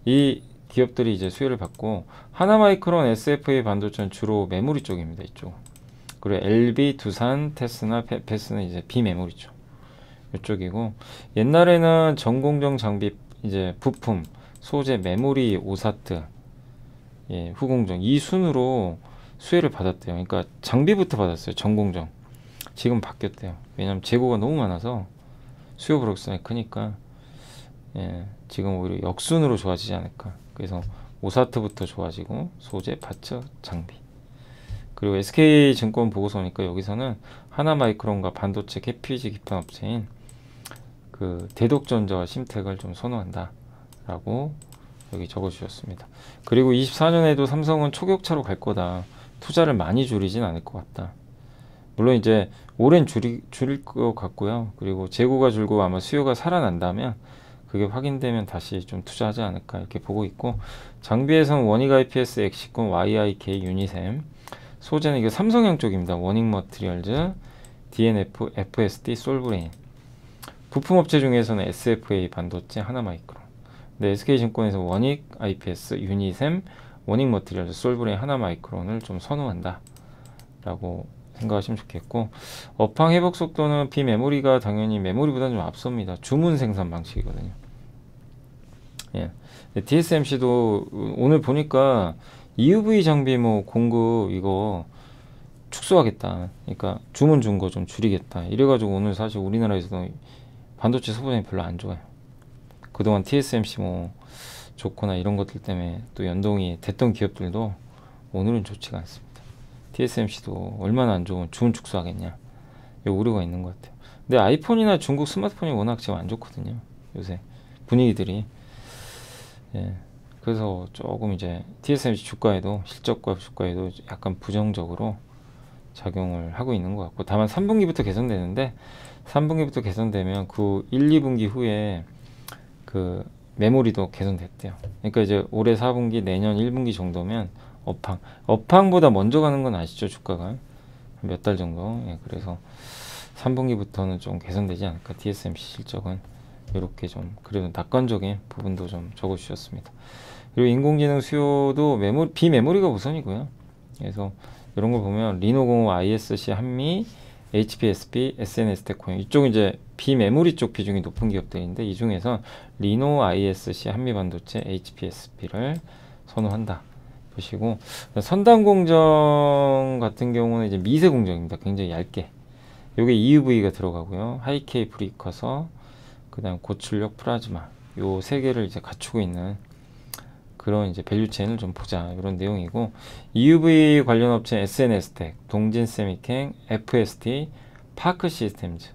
이 기업들이 이제 수혜를 받고 하나마이크론, SFA 반도체는 주로 메모리 쪽입니다, 이쪽. 그리고 LB, 두산, 테스나, 페, 페스는 이제 비메모리 쪽. 이쪽이고 옛날에는 전공정 장비 이제 부품 소재 메모리 오사트 예, 후공정 이 순으로 수혜를 받았대요. 그러니까 장비부터 받았어요. 전공정 지금 바뀌었대요. 왜냐면 재고가 너무 많아서 수요 불확성이 크니까 예, 지금 오히려 역순으로 좋아지지 않을까. 그래서 오사트부터 좋아지고 소재, 받처 장비 그리고 SK증권 보고서니까 여기서는 하나마이크론과 반도체 캐피지 기판업체인 그 대독전자와 심택을 좀 선호한다. 라고 여기 적어주셨습니다. 그리고 24년에도 삼성은 초격차로 갈 거다. 투자를 많이 줄이진 않을 것 같다. 물론 이제 오랜 줄이, 줄일 것 같고요. 그리고 재고가 줄고 아마 수요가 살아난다면 그게 확인되면 다시 좀 투자하지 않을까 이렇게 보고 있고 장비에선 원익 IPS, 엑시콘, YIK, 유니셈 소재는 이게 삼성형 쪽입니다. 원익 머트리얼즈, DNF, FSD, 솔브레인 부품업체 중에서는 SFA 반도체, 하나마이크론 네, SK증권에서 원익, IPS, 유니셈, 원익 머티리얼, 솔브레인 하나 마이크론을 좀 선호한다. 라고 생각하시면 좋겠고 업황 회복 속도는 비메모리가 당연히 메모리보다는 좀 앞섭니다. 주문 생산 방식이거든요. 예. TSMC도 오늘 보니까 EUV 장비 뭐 공급 이거 축소하겠다. 그러니까 주문 준 거 좀 줄이겠다. 이래가지고 오늘 사실 우리나라에서도 반도체 소분이 별로 안 좋아요. 그동안 TSMC 뭐 좋거나 이런 것들 때문에 또 연동이 됐던 기업들도 오늘은 좋지가 않습니다. TSMC도 얼마나 안 좋은 주운 축소하겠냐 이 우려가 있는 것 같아요. 근데 아이폰이나 중국 스마트폰이 워낙 지금 안 좋거든요. 요새 분위기들이 예. 그래서 조금 이제 TSMC 주가에도 실적과 주가에도 약간 부정적으로 작용을 하고 있는 것 같고 다만 3분기부터 개선되는데 3분기부터 개선되면 그 1, 2분기 후에 그 메모리도 개선됐대요. 그러니까 이제 올해 4분기 내년 1분기 정도면 업황 업황보다 먼저 가는 건 아시죠 주가가 몇 달 정도. 예, 그래서 3분기부터는 좀 개선되지 않을까 DSMC 실적은 이렇게 좀 그래도 낙관적인 부분도 좀 적어주셨습니다. 그리고 인공지능 수요도 메모 비메모리가 우선이고요. 그래서 이런 걸 보면 리노공업, ISC, 한미 h p s b SNS 테코인 이쪽 이제 비메모리 쪽 비중이 높은 기업들인데 이 중에서 리노 ISC 한미반도체 h p s b 를 선호한다. 보시고 선단 공정 같은 경우는 이제 미세 공정입니다. 굉장히 얇게. 요게 EUV가 들어가고요. 하이케이 브리커서 그다음 고출력 플라즈마 요 세 개를 이제 갖추고 있는 그런 이제 밸류 체인을 좀 보자 이런 내용이고 EUV 관련 업체 SNS텍, 동진세미캥, FST, 파크 시스템즈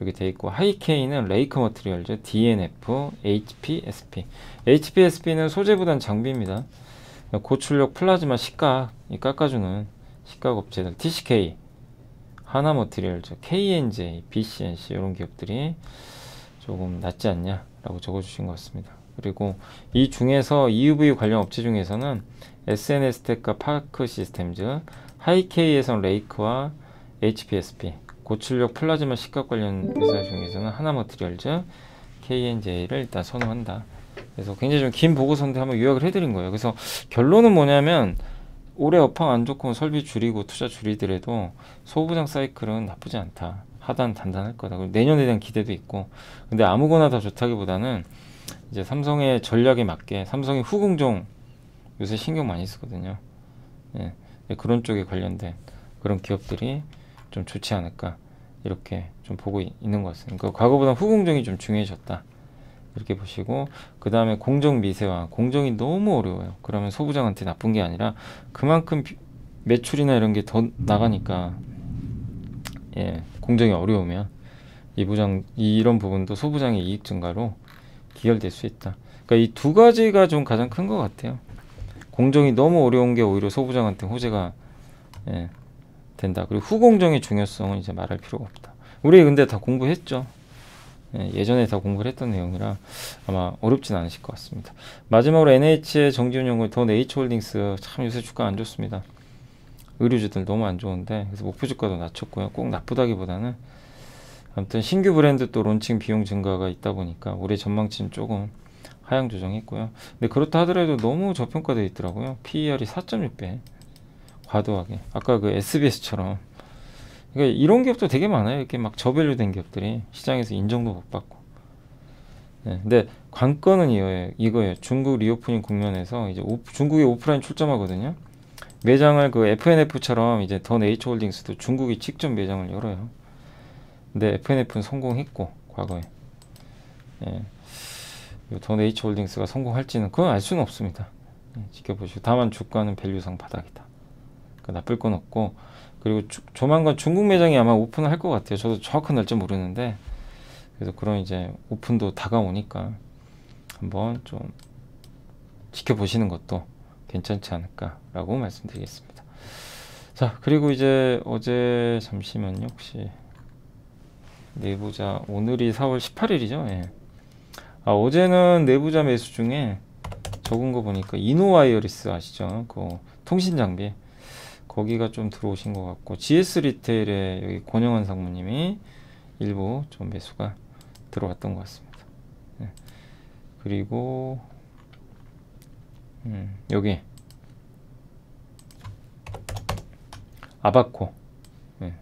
이렇게 돼 있고 하이케이는 레이크 머트리얼즈, DNF, HP, SP. HP, SP는 소재보단 장비입니다. 고출력 플라즈마 시가 깎아주는 시각 업체들 TCK, 하나 머트리얼즈, KNJ, BCNC 이런 기업들이 조금 낫지 않냐라고 적어주신 것 같습니다. 그리고 이 중에서 EUV 관련 업체 중에서는 s n s 테크 파크 시스템즈, 하이케이에선 레이크와 HPSP, 고출력 플라즈마 시각 관련 회사 중에서는 하나머트리얼즈 KNJ를 일단 선호한다. 그래서 굉장히 좀 긴 보고서인데 한번 요약을 해드린 거예요. 그래서 결론은 뭐냐면 올해 업황 안 좋고 설비 줄이고 투자 줄이더라도 소부장 사이클은 나쁘지 않다. 하단 단단할 거다. 그리고 내년에 대한 기대도 있고. 근데 아무거나 다 좋다기보다는 이제 삼성의 전략에 맞게 삼성의 후공정 요새 신경 많이 쓰거든요. 예, 그런 쪽에 관련된 그런 기업들이 좀 좋지 않을까 이렇게 좀 보고 있는 것 같습니다. 그러니까 과거보다 후공정이 좀 중요해졌다 이렇게 보시고 그 다음에 공정 미세화 공정이 너무 어려워요. 그러면 소부장한테 나쁜 게 아니라 그만큼 매출이나 이런 게 더 나가니까 예, 공정이 어려우면 이 부장 이런 부분도 소부장의 이익 증가로 기결될 수 있다. 그러니까 이 두 가지가 좀 가장 큰 것 같아요. 공정이 너무 어려운 게 오히려 소부장한테 호재가 예, 된다. 그리고 후공정의 중요성은 이제 말할 필요가 없다. 우리 근데 다 공부했죠. 예, 전에다 공부를 했던 내용이라 아마 어렵진 않으실 것 같습니다. 마지막으로 NH의 정지훈 연구원 더 네이처홀딩스 참 요새 주가 안 좋습니다. 의료주들 너무 안 좋은데 그래서 목표 주가도 낮췄고요. 꼭 나쁘다기보다는 아무튼 신규 브랜드 또 론칭 비용 증가가 있다 보니까 올해 전망치는 조금 하향 조정했고요. 근데 그렇다 하더라도 너무 저평가되어 있더라고요. PER이 4.6배. 과도하게. 아까 그 SBS처럼. 그러니까 이런 기업도 되게 많아요. 이렇게 막 저밸류 된 기업들이 시장에서 인정도 못 받고. 네. 근데 관건은 이거예요. 이거예요. 중국 리오프닝 국면에서 이제 오프, 중국이 오프라인 출점하거든요. 매장을 그 FNF처럼 이제 더 네이처홀딩스도 중국이 직접 매장을 열어요. 근데 FNF는 성공했고 과거에 예. 더 네이처 홀딩스가 성공할지는 그건 알 수는 없습니다. 예, 지켜보시고 다만 주가는 밸류상 바닥이다. 그러니까 나쁠 건 없고 그리고 주, 조만간 중국 매장이 아마 오픈을 할 것 같아요. 저도 정확한 날짜 모르는데 그래서 그런 이제 오픈도 다가오니까 한번 좀 지켜보시는 것도 괜찮지 않을까라고 말씀드리겠습니다. 자 그리고 이제 어제 잠시만요 혹시 내부자 오늘이 4월 18일이죠 예. 아, 어제는 내부자 매수 중에 적은 거 보니까 이노와이어리스 아시죠 그 통신 장비 거기가 좀 들어오신 것 같고 GS 리테일의 여기 권영환 상무님이 일부 좀 매수가 들어왔던 것 같습니다 예. 그리고 음, 여기 아바코 예.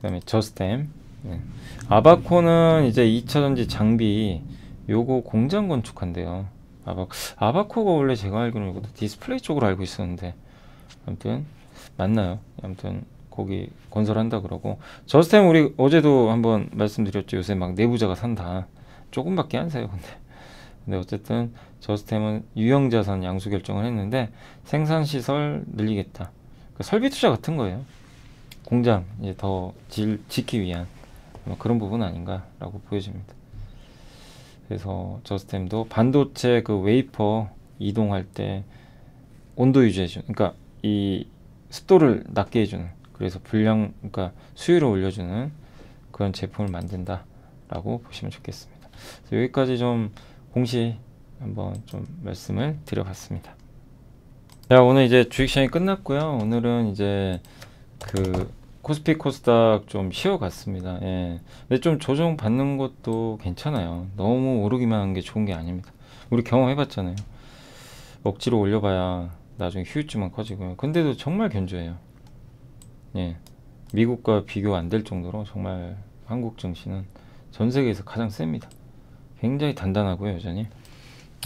그 다음에 저스템 네. 아바코는 이제 2차전지 장비 요거 공장 건축한대요. 아바, 아바코가 원래 제가 알기로는 이것도 디스플레이 쪽으로 알고 있었는데 아무튼 맞나요? 아무튼 거기 건설한다 그러고 저스템 우리 어제도 한번 말씀드렸죠. 요새 막 내부자가 산다. 조금밖에 안 사요. 근데 근데 어쨌든 저스템은 유형 자산 양수 결정을 했는데 생산 시설 늘리겠다. 그러니까 설비 투자 같은 거예요. 공장 이제 더 질, 짓기 위한 뭐 그런 부분 아닌가라고 보여집니다. 그래서 저스템도 반도체 그 웨이퍼 이동할 때 온도 유지해주는 그러니까 이 습도를 낮게 해주는 그래서 불량 그러니까 수율을 올려주는 그런 제품을 만든다라고 보시면 좋겠습니다. 여기까지 좀 공시 한번 좀 말씀을 드려봤습니다. 자 오늘 이제 주식 시장이 끝났고요. 오늘은 이제 그 코스피 코스닥 좀 쉬어갔습니다. 예. 근데 좀 조정 받는 것도 괜찮아요. 너무 오르기만 한 게 좋은 게 아닙니다. 우리 경험해봤잖아요. 억지로 올려봐야 나중에 휴유증만 커지고요. 근데도 정말 견조해요. 예. 미국과 비교 안 될 정도로 정말 한국 증시는 전 세계에서 가장 셉니다. 굉장히 단단하고요, 여전히.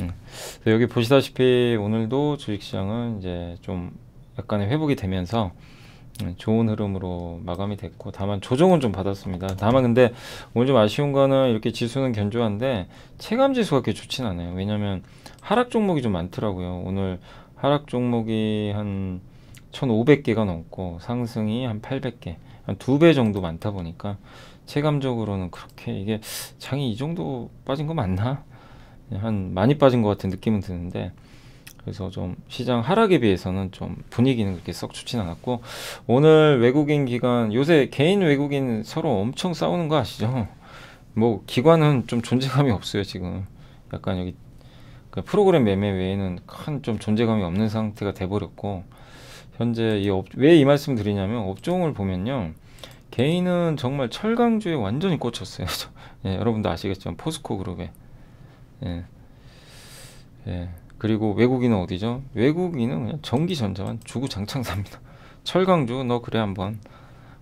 음. 여기 보시다시피 오늘도 주식시장은 이제 좀 약간의 회복이 되면서 네, 좋은 흐름으로 마감이 됐고 다만 조정은 좀 받았습니다 다만 근데 오늘 좀 아쉬운 거는 이렇게 지수는 견조한데 체감지수가 그렇게 좋진 않아요 왜냐면 하락 종목이 좀 많더라고요 오늘 하락 종목이 한 1500개가 넘고 상승이 한 800개 한 두 배 정도 많다 보니까 체감적으로는 그렇게 이게 장이 이 정도 빠진 거 맞나? 한 많이 빠진 것 같은 느낌은 드는데 그래서 좀 시장 하락에 비해서는 좀 분위기는 그렇게 썩 좋진 않았고 오늘 외국인 기관 요새 개인 외국인 서로 엄청 싸우는 거 아시죠? 뭐 기관은 좀 존재감이 없어요 지금 약간 여기 그 프로그램 매매 외에는 큰 좀 존재감이 없는 상태가 돼버렸고 현재 이왜 이 말씀 드리냐면 업종을 보면요 개인은 정말 철강주에 완전히 꽂혔어요 예, 여러분도 아시겠지만 포스코 그룹에 예. 예. 그리고 외국인은 어디죠? 외국인은 그냥 전기전자만 주구장창삽니다. 철강주 너 그래 한번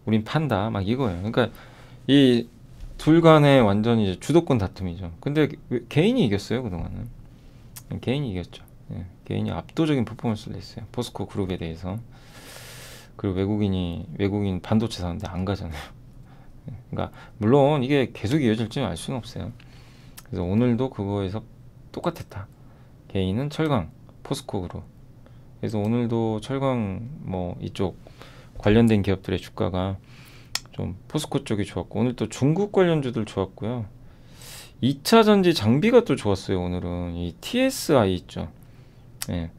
우린 판다 막 이거예요. 그러니까 이 둘 간의 완전히 주도권 다툼이죠. 근데 개인이 이겼어요 그동안은 개인이 이겼죠. 예, 개인이 압도적인 퍼포먼스를 냈어요. 포스코 그룹에 대해서 그리고 외국인이 외국인 반도체 사는데 안 가잖아요. 예, 그러니까 물론 이게 계속 이어질지는 알 수는 없어요. 그래서 오늘도 그거에서 똑같았다. 개인은 철강 포스코그로 그래서 오늘도 철강 뭐 이쪽 관련된 기업들의 주가가 좀 포스코 쪽이 좋았고 오늘 또 중국 관련주들 좋았고요 2차 전지 장비가 또 좋았어요 오늘은 이 TSI 있죠 예.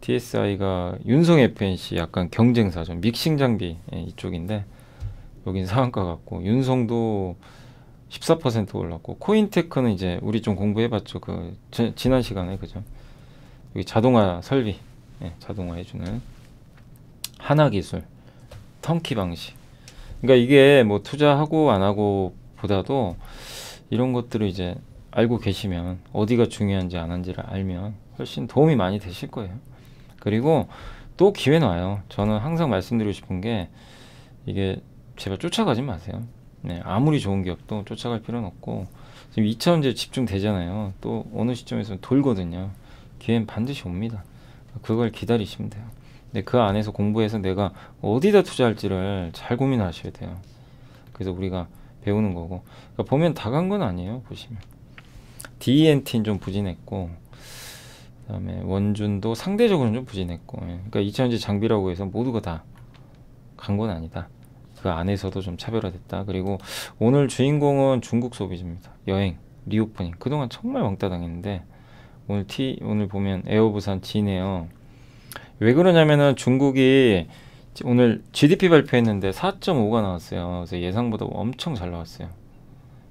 TSI가 윤성 FNC 약간 경쟁사죠 믹싱 장비 예, 이쪽인데 여긴 상한가 같고 윤성도 14% 올랐고 코인테크는 이제 우리 좀 공부해봤죠. 그 지, 지난 시간에 그죠? 여기 자동화 설비 예, 자동화 해주는 하나 기술 턴키 방식. 그러니까 이게 뭐 투자하고 안 하고 보다도 이런 것들을 이제 알고 계시면 어디가 중요한지 안 한지를 알면 훨씬 도움이 많이 되실 거예요. 그리고 또기회나 와요. 저는 항상 말씀드리고 싶은 게 이게 제발 쫓아가지 마세요. 네, 아무리 좋은 기업도 쫓아갈 필요는 없고 지금 2차 원제 집중되잖아요. 또 어느 시점에서 돌거든요. 기회는 반드시 옵니다. 그걸 기다리시면 돼요. 근데 그 안에서 공부해서 내가 어디다 투자할지를 잘 고민하셔야 돼요. 그래서 우리가 배우는 거고 그러니까 보면 다 간 건 아니에요. 보시면 DENT는 좀 부진했고 그다음에 원준도 상대적으로는 좀 부진했고 예. 그러니까 2차전지 장비라고 해서 모두가 다 간 건 아니다. 그 안에서도 좀 차별화됐다. 그리고 오늘 주인공은 중국 소비자입니다. 여행, 리오프닝. 그동안 정말 왕따 당했는데 오늘 티 오늘 보면 에어부산 지네요. 왜 그러냐면은 중국이 오늘 GDP 발표했는데 4.5가 나왔어요. 그래서 예상보다 엄청 잘 나왔어요.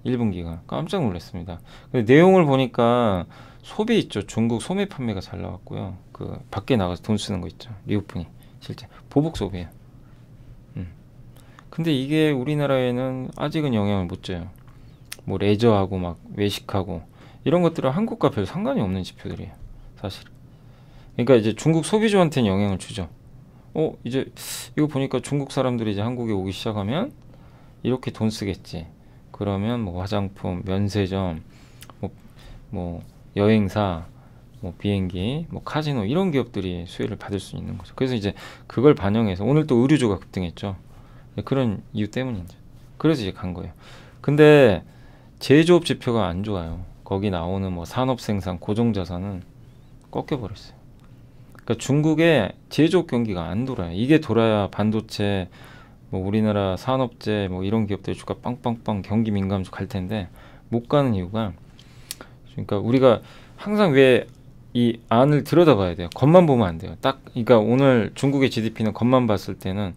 1분기가 깜짝 놀랐습니다. 근데 내용을 보니까 소비 있죠. 중국 소매 판매가 잘 나왔고요. 그 밖에 나가서 돈 쓰는 거 있죠. 리오프닝 실제 보복 소비예요. 근데 이게 우리나라에는 아직은 영향을 못 줘요. 뭐 레저하고 막 외식하고 이런 것들은 한국과 별 상관이 없는 지표들이에요. 사실. 그러니까 이제 중국 소비주한테는 영향을 주죠. 어 이제 이거 보니까 중국 사람들이 이제 한국에 오기 시작하면 이렇게 돈 쓰겠지. 그러면 뭐 화장품, 면세점, 뭐, 뭐 여행사, 뭐 비행기, 뭐 카지노 이런 기업들이 수혜를 받을 수 있는 거죠. 그래서 이제 그걸 반영해서 오늘 또 의류주가 급등했죠. 네, 그런 이유 때문이죠. 그래서 이제 간 거예요. 근데 제조업 지표가 안 좋아요. 거기 나오는 뭐 산업 생산, 고정 자산은 꺾여 버렸어요. 그러니까 중국의 제조업 경기가 안 돌아요. 이게 돌아야 반도체 뭐 우리나라 산업재 뭐 이런 기업들 주가 빵빵빵 경기 민감주 갈 텐데 못 가는 이유가 그러니까 우리가 항상 왜 이 안을 들여다봐야 돼요. 겉만 보면 안 돼요. 딱 그러니까 오늘 중국의 GDP는 겉만 봤을 때는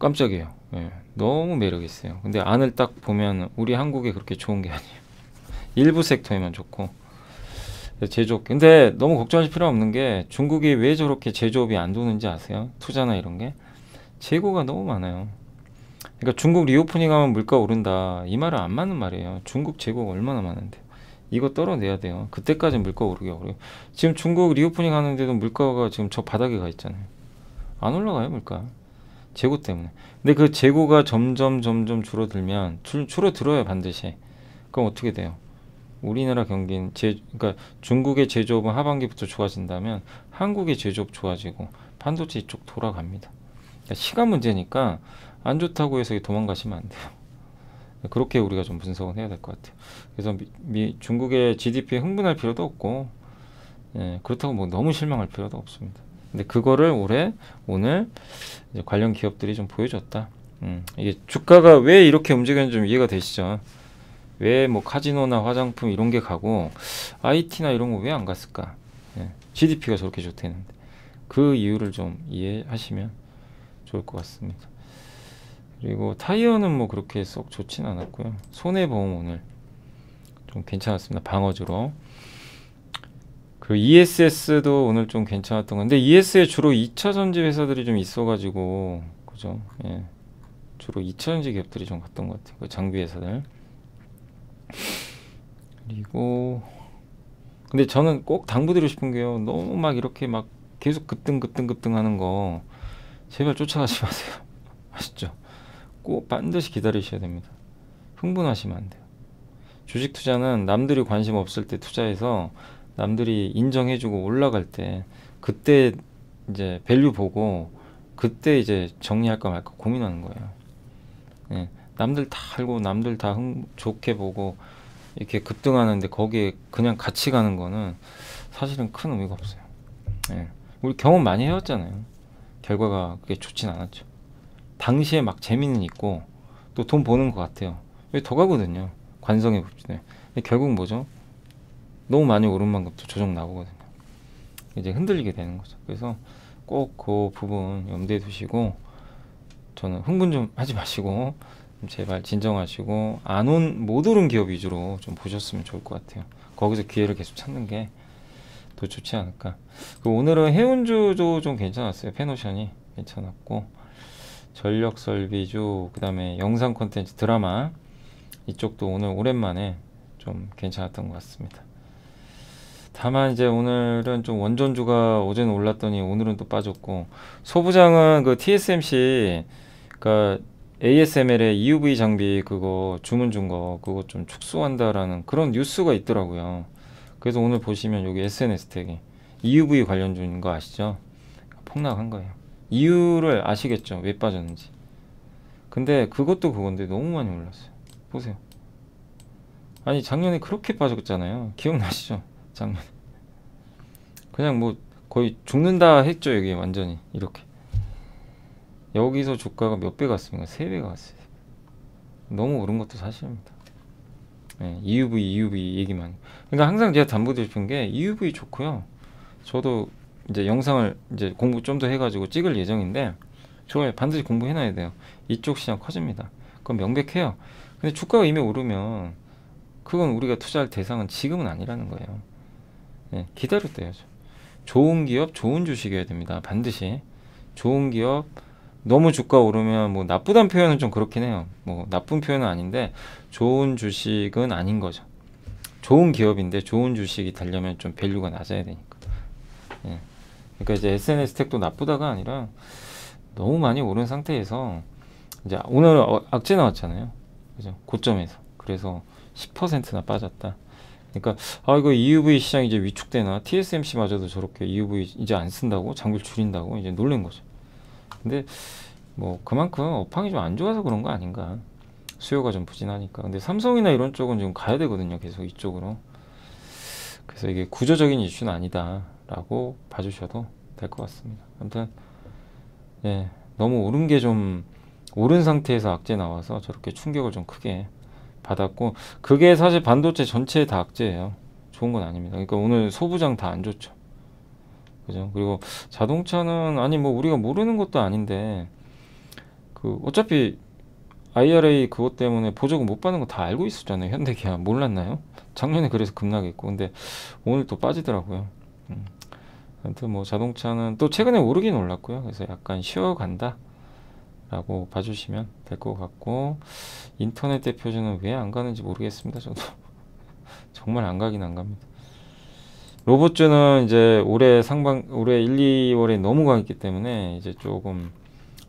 깜짝이에요. 예, 너무 매력 있어요. 근데 안을 딱 보면 우리 한국에 그렇게 좋은 게 아니에요. 일부 섹터에만 좋고 제조업. 근데 너무 걱정하실 필요 없는 게 중국이 왜 저렇게 제조업이 안 도는지 아세요? 투자나 이런 게 재고가 너무 많아요. 그러니까 중국 리오프닝 하면 물가 오른다. 이 말은 안 맞는 말이에요. 중국 재고가 얼마나 많은데. 이거 떨어내야 돼요. 그때까지 물가 오르게 오래. 지금 중국 리오프닝 하는데도 물가가 지금 저 바닥에 가 있잖아요. 안 올라가요, 물가. 재고 때문에. 근데 그 재고가 점점 점점 줄어들면 줄, 줄어들어요 반드시. 그럼 어떻게 돼요? 우리나라 경기는 제, 그러니까 중국의 제조업은 하반기부터 좋아진다면 한국의 제조업 좋아지고 반도체 쪽 돌아갑니다. 그러니까 시간 문제니까 안 좋다고 해서 도망가시면 안 돼요. 그렇게 우리가 좀 분석을 해야 될 것 같아요. 그래서 미, 미, 중국의 GDP에 흥분할 필요도 없고 예, 그렇다고 뭐 너무 실망할 필요도 없습니다. 근데 그거를 올해 오늘 관련 기업들이 좀 보여줬다. 음, 이게 주가가 왜 이렇게 움직였는지 좀 이해가 되시죠? 왜 뭐 카지노나 화장품 이런 게 가고 IT나 이런 거 왜 안 갔을까? 예, GDP가 저렇게 좋다는데 그 이유를 좀 이해하시면 좋을 것 같습니다. 그리고 타이어는 뭐 그렇게 썩 좋진 않았고요. 손해보험 오늘 좀 괜찮았습니다. 방어주로. 그 ESS도 오늘 좀 괜찮았던 건데 ES에 주로 2차 전지 회사들이 좀 있어가지고 그죠? 예. 주로 2차 전지 기업들이 좀 갔던 것 같아요. 그 장비 회사들. 그리고 근데 저는 꼭 당부드리고 싶은 게요. 너무 막 이렇게 막 계속 급등 급등 급등 하는 거 제발 쫓아가지 마세요. 아시죠? 꼭 반드시 기다리셔야 됩니다. 흥분하시면 안 돼요. 주식 투자는 남들이 관심 없을 때 투자해서 남들이 인정해주고 올라갈 때 그때 이제 밸류 보고 그때 이제 정리할까 말까 고민하는 거예요. 예. 남들 다 알고 남들 다 흥, 좋게 보고 이렇게 급등하는데 거기에 그냥 같이 가는 거는 사실은 큰 의미가 없어요. 예. 우리 경험 많이 해왔잖아요. 결과가 그게 좋진 않았죠. 당시에 막 재미는 있고 또 돈 버는 것 같아요. 더 가거든요. 관성의 법칙에. 결국 뭐죠? 너무 많이 오른만 큼 조정 나오거든요. 이제 흔들리게 되는 거죠. 그래서 꼭 그 부분 염두에 두시고 저는 흥분 좀 하지 마시고 제발 진정하시고 안 온 못 오른 기업 위주로 좀 보셨으면 좋을 것 같아요. 거기서 기회를 계속 찾는 게 더 좋지 않을까. 그 오늘은 해운주도 좀 괜찮았어요. 페노션이 괜찮았고 전력 설비주 그다음에 영상 콘텐츠 드라마 이쪽도 오늘 오랜만에 좀 괜찮았던 것 같습니다. 다만 이제 오늘은 좀 원전주가 어제는 올랐더니 오늘은 또 빠졌고 소부장은 그 TSMC 그러니까 ASML의 EUV 장비 그거 주문 준 거 그거 좀 축소한다라는 그런 뉴스가 있더라고요. 그래서 오늘 보시면 여기 SNS 태그 EUV 관련 주인 거 아시죠? 폭락한 거예요. 이유를 e 아시겠죠? 왜 빠졌는지. 근데 그것도 그건데 너무 많이 올랐어요. 보세요. 아니 작년에 그렇게 빠졌잖아요. 기억나시죠? 장면 그냥 뭐 거의 죽는다 했죠 여기 완전히 이렇게 여기서 주가가 몇 배 갔습니까? 세배 가 갔어요 너무 오른 것도 사실입니다 예, EUV, EUV 얘기만 그러니까 항상 제가 담보드리고 싶은 게 EUV 좋고요 저도 이제 영상을 이제 공부 좀 더 해가지고 찍을 예정인데 저아 반드시 공부해놔야 돼요 이쪽 시장 커집니다 그건 명백해요 근데 주가가 이미 오르면 그건 우리가 투자할 대상은 지금은 아니라는 거예요 예, 기다렸떼야 좋은 기업, 좋은 주식이어야 됩니다. 반드시. 좋은 기업, 너무 주가 오르면 뭐 나쁘단 표현은 좀 그렇긴 해요. 뭐 나쁜 표현은 아닌데 좋은 주식은 아닌 거죠. 좋은 기업인데 좋은 주식이 되려면 좀 밸류가 낮아야 되니까. 예. 그러니까 이제 SNS 택도 나쁘다가 아니라 너무 많이 오른 상태에서 이제 오늘 어, 악재 나왔잖아요. 그죠? 고점에서. 그래서 10%나 빠졌다. 그러니까 아 이거 EUV 시장 이제 위축되나 TSMC마저도 저렇게 EUV 이제 안 쓴다고 장비를 줄인다고 이제 놀란 거죠. 근데 뭐 그만큼 업황이 좀 안 좋아서 그런 거 아닌가 수요가 좀 부진하니까 근데 삼성이나 이런 쪽은 지금 가야 되거든요 계속 이쪽으로 그래서 이게 구조적인 이슈는 아니다라고 봐주셔도 될 것 같습니다 아무튼 예 너무 오른 게 좀 오른 상태에서 악재 나와서 저렇게 충격을 좀 크게 받았고 그게 사실 반도체 전체의 다 악재예요. 좋은 건 아닙니다. 그러니까 오늘 소부장 다 안 좋죠. 그죠? 그리고 자동차는 아니 뭐 우리가 모르는 것도 아닌데 그 어차피 IRA 그것 때문에 보조금 못 받는 거 다 알고 있었잖아요. 현대기아 몰랐나요? 작년에 그래서 급락했고 근데 오늘 또 빠지더라고요. 음. 아무튼 뭐 자동차는 또 최근에 오르긴 올랐고요. 그래서 약간 쉬어간다. 라고 봐주시면 될 것 같고 인터넷 대표주는 왜 안 가는지 모르겠습니다 저도 정말 안 가긴 안 갑니다 로봇주는 이제 올해 상반 올해 1, 2월에 너무 강했기 때문에 이제 조금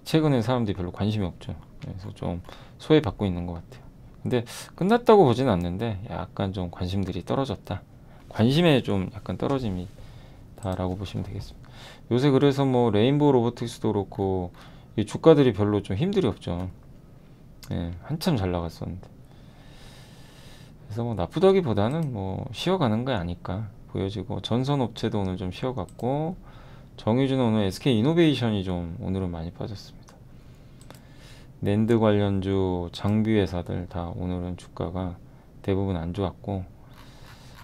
최근에 사람들이 별로 관심이 없죠 그래서 좀 소외받고 있는 것 같아요 근데 끝났다고 보진 않는데 약간 좀 관심들이 떨어졌다 관심에 좀 약간 떨어짐이 다라고 보시면 되겠습니다 요새 그래서 뭐 레인보우 로보틱스도 그렇고 이 주가들이 별로 좀 힘들이 없죠. 예, 한참 잘 나갔었는데. 그래서 뭐 나쁘다기보다는 뭐 쉬어가는 거 아닐까 보여지고 전선 업체도 오늘 좀 쉬어갔고 정유준 오늘 SK 이노베이션이 좀 오늘은 많이 빠졌습니다. 랜드 관련주 장비 회사들 다 오늘은 주가가 대부분 안 좋았고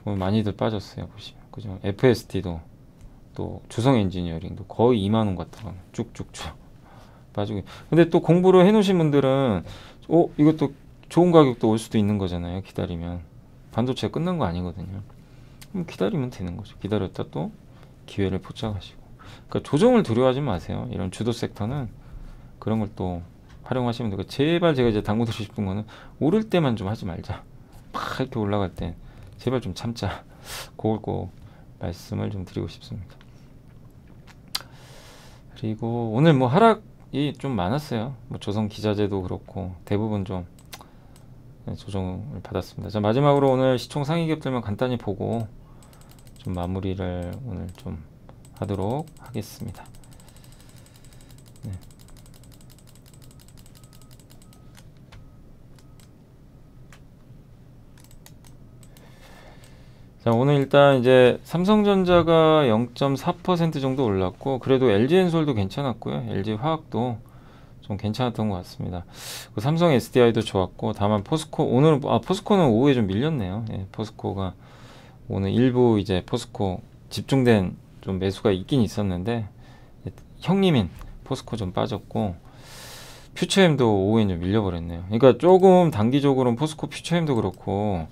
오늘 많이들 빠졌어요 보시면 그죠 FST도 또 주성 엔지니어링도 거의 2만 원같더라고 쭉쭉쭉. 나중에 근데 또 공부를 해놓으신 분들은 어 이것도 좋은 가격도 올 수도 있는 거잖아요 기다리면 반도체가 끝난 거 아니거든요 그럼 기다리면 되는 거죠 기다렸다 또 기회를 포착하시고 그러니까 조정을 두려워하지 마세요 이런 주도 섹터는 그런 걸 또 활용하시면 되고 제발 제가 이제 당구드리고 싶은 거는 오를 때만 좀 하지 말자 막 이렇게 올라갈 때 제발 좀 참자 그걸 꼭 말씀을 좀 드리고 싶습니다 그리고 오늘 뭐 하락 이좀 많았어요. 뭐 조선 기자재도 그렇고 대부분 좀 네, 조정을 받았습니다. 자 마지막으로 오늘 시총 상위 기업들만 간단히 보고 좀 마무리를 오늘 좀 하도록 하겠습니다. 자, 오늘 일단 이제 삼성전자가 0.4% 정도 올랐고 그래도 LG엔솔도 괜찮았고요. LG화학도 좀 괜찮았던 것 같습니다. 그 삼성 SDI도 좋았고 다만 포스코 오늘아 포스코는 오후에 좀 밀렸네요. 예, 포스코가 오늘 일부 이제 포스코 집중된 좀 매수가 있긴 있었는데 형님인 포스코 좀 빠졌고 퓨처엠도 오후에 좀 밀려버렸네요. 그러니까 조금 단기적으로는 포스코 퓨처엠도 그렇고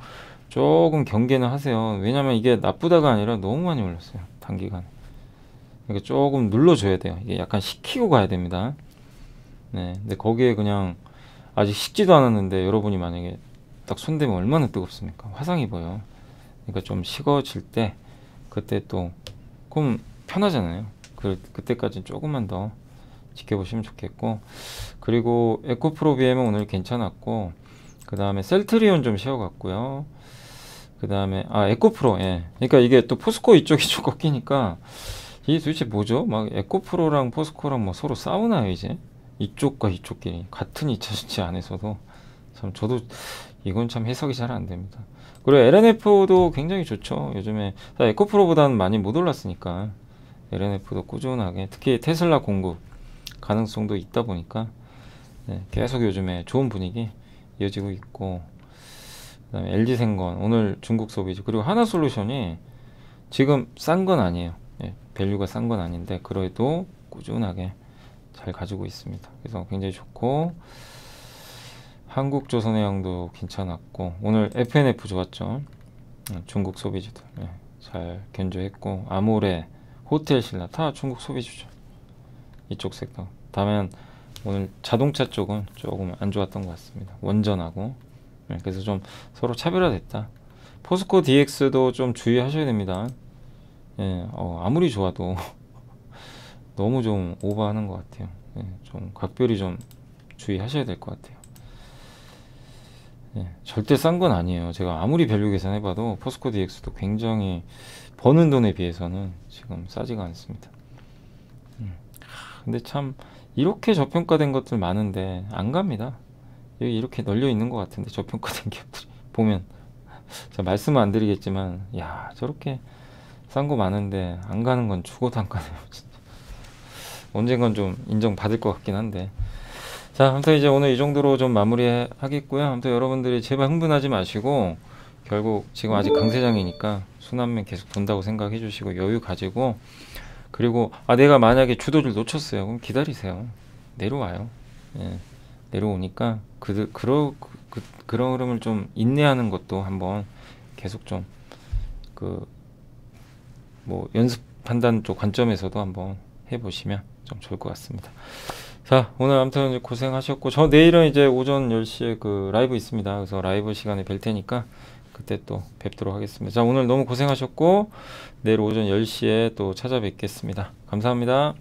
조금 경계는 하세요. 왜냐면 이게 나쁘다가 아니라 너무 많이 올렸어요 단기간에. 그러니까 조금 눌러줘야 돼요. 이게 약간 식히고 가야 됩니다. 네. 근데 거기에 그냥 아직 식지도 않았는데 여러분이 만약에 딱 손대면 얼마나 뜨겁습니까? 화상 입어요. 그러니까 좀 식어질 때 그때 또 그럼 편하잖아요. 그, 그때까지 조금만 더 지켜보시면 좋겠고 그리고 에코프로비엠은 오늘 괜찮았고 그 다음에 셀트리온 좀 쉬어갔고요. 그 다음에 아 에코프로 예 그러니까 이게 또 포스코 이쪽이 좀 꺾이니까 이게 도대체 뭐죠 막 에코프로랑 포스코랑 뭐 서로 싸우나요 이제 이쪽과 이쪽끼리 같은 2차 주체 안에서도 참 저도 이건 참 해석이 잘 안 됩니다 그리고 LNF도 굉장히 좋죠 요즘에 에코프로보다는 많이 못 올랐으니까 LNF도 꾸준하게 특히 테슬라 공급 가능성도 있다 보니까 네, 계속 요즘에 좋은 분위기 이어지고 있고 그다음에 LG생건 오늘 중국 소비죠. 그리고 하나솔루션이 지금 싼 건 아니에요. 예, 밸류가 싼 건 아닌데 그래도 꾸준하게 잘 가지고 있습니다. 그래서 굉장히 좋고 한국조선해양도 괜찮았고 오늘 FNF 좋았죠. 예, 중국 소비지도 예, 잘 견조했고 아모레 호텔신라 다 중국 소비주죠. 이쪽 섹터. 다음엔 오늘 자동차 쪽은 조금 안 좋았던 것 같습니다. 원전하고 네, 그래서 좀 서로 차별화됐다. 포스코 DX도 좀 주의하셔야 됩니다. 예, 어, 아무리 좋아도 너무 좀 오버하는 것 같아요. 예, 좀 각별히 좀 주의하셔야 될 것 같아요. 예, 절대 싼 건 아니에요. 제가 아무리 밸류 계산해봐도 포스코 DX도 굉장히 버는 돈에 비해서는 지금 싸지가 않습니다. 음, 근데 참 이렇게 저평가된 것들 많은데 안 갑니다. 여기 이렇게 널려 있는 것 같은데 저평가된 기업들이 보면 자 말씀은 안 드리겠지만 야 저렇게 싼 거 많은데 안 가는 건 죽어 안가네요 진짜 언젠간 좀 인정받을 것 같긴 한데 자 아무튼 이제 오늘 이 정도로 좀 마무리 하겠고요 아무튼 여러분들이 제발 흥분하지 마시고 결국 지금 아직 강세장이니까 순환면 계속 본다고 생각해 주시고 여유 가지고 그리고 아 내가 만약에 주도를 놓쳤어요 그럼 기다리세요 내려와요 예. 내려오니까 그, 그러, 그, 그런 흐름을 좀 인내하는 것도 한번 계속 좀 그 뭐 연습 판단 쪽 관점에서도 한번 해보시면 좀 좋을 것 같습니다. 자 오늘 아무튼 고생하셨고 저 내일은 이제 오전 10시에 그 라이브 있습니다. 그래서 라이브 시간에 뵐 테니까 그때 또 뵙도록 하겠습니다. 자 오늘 너무 고생하셨고 내일 오전 10시에 또 찾아뵙겠습니다. 감사합니다.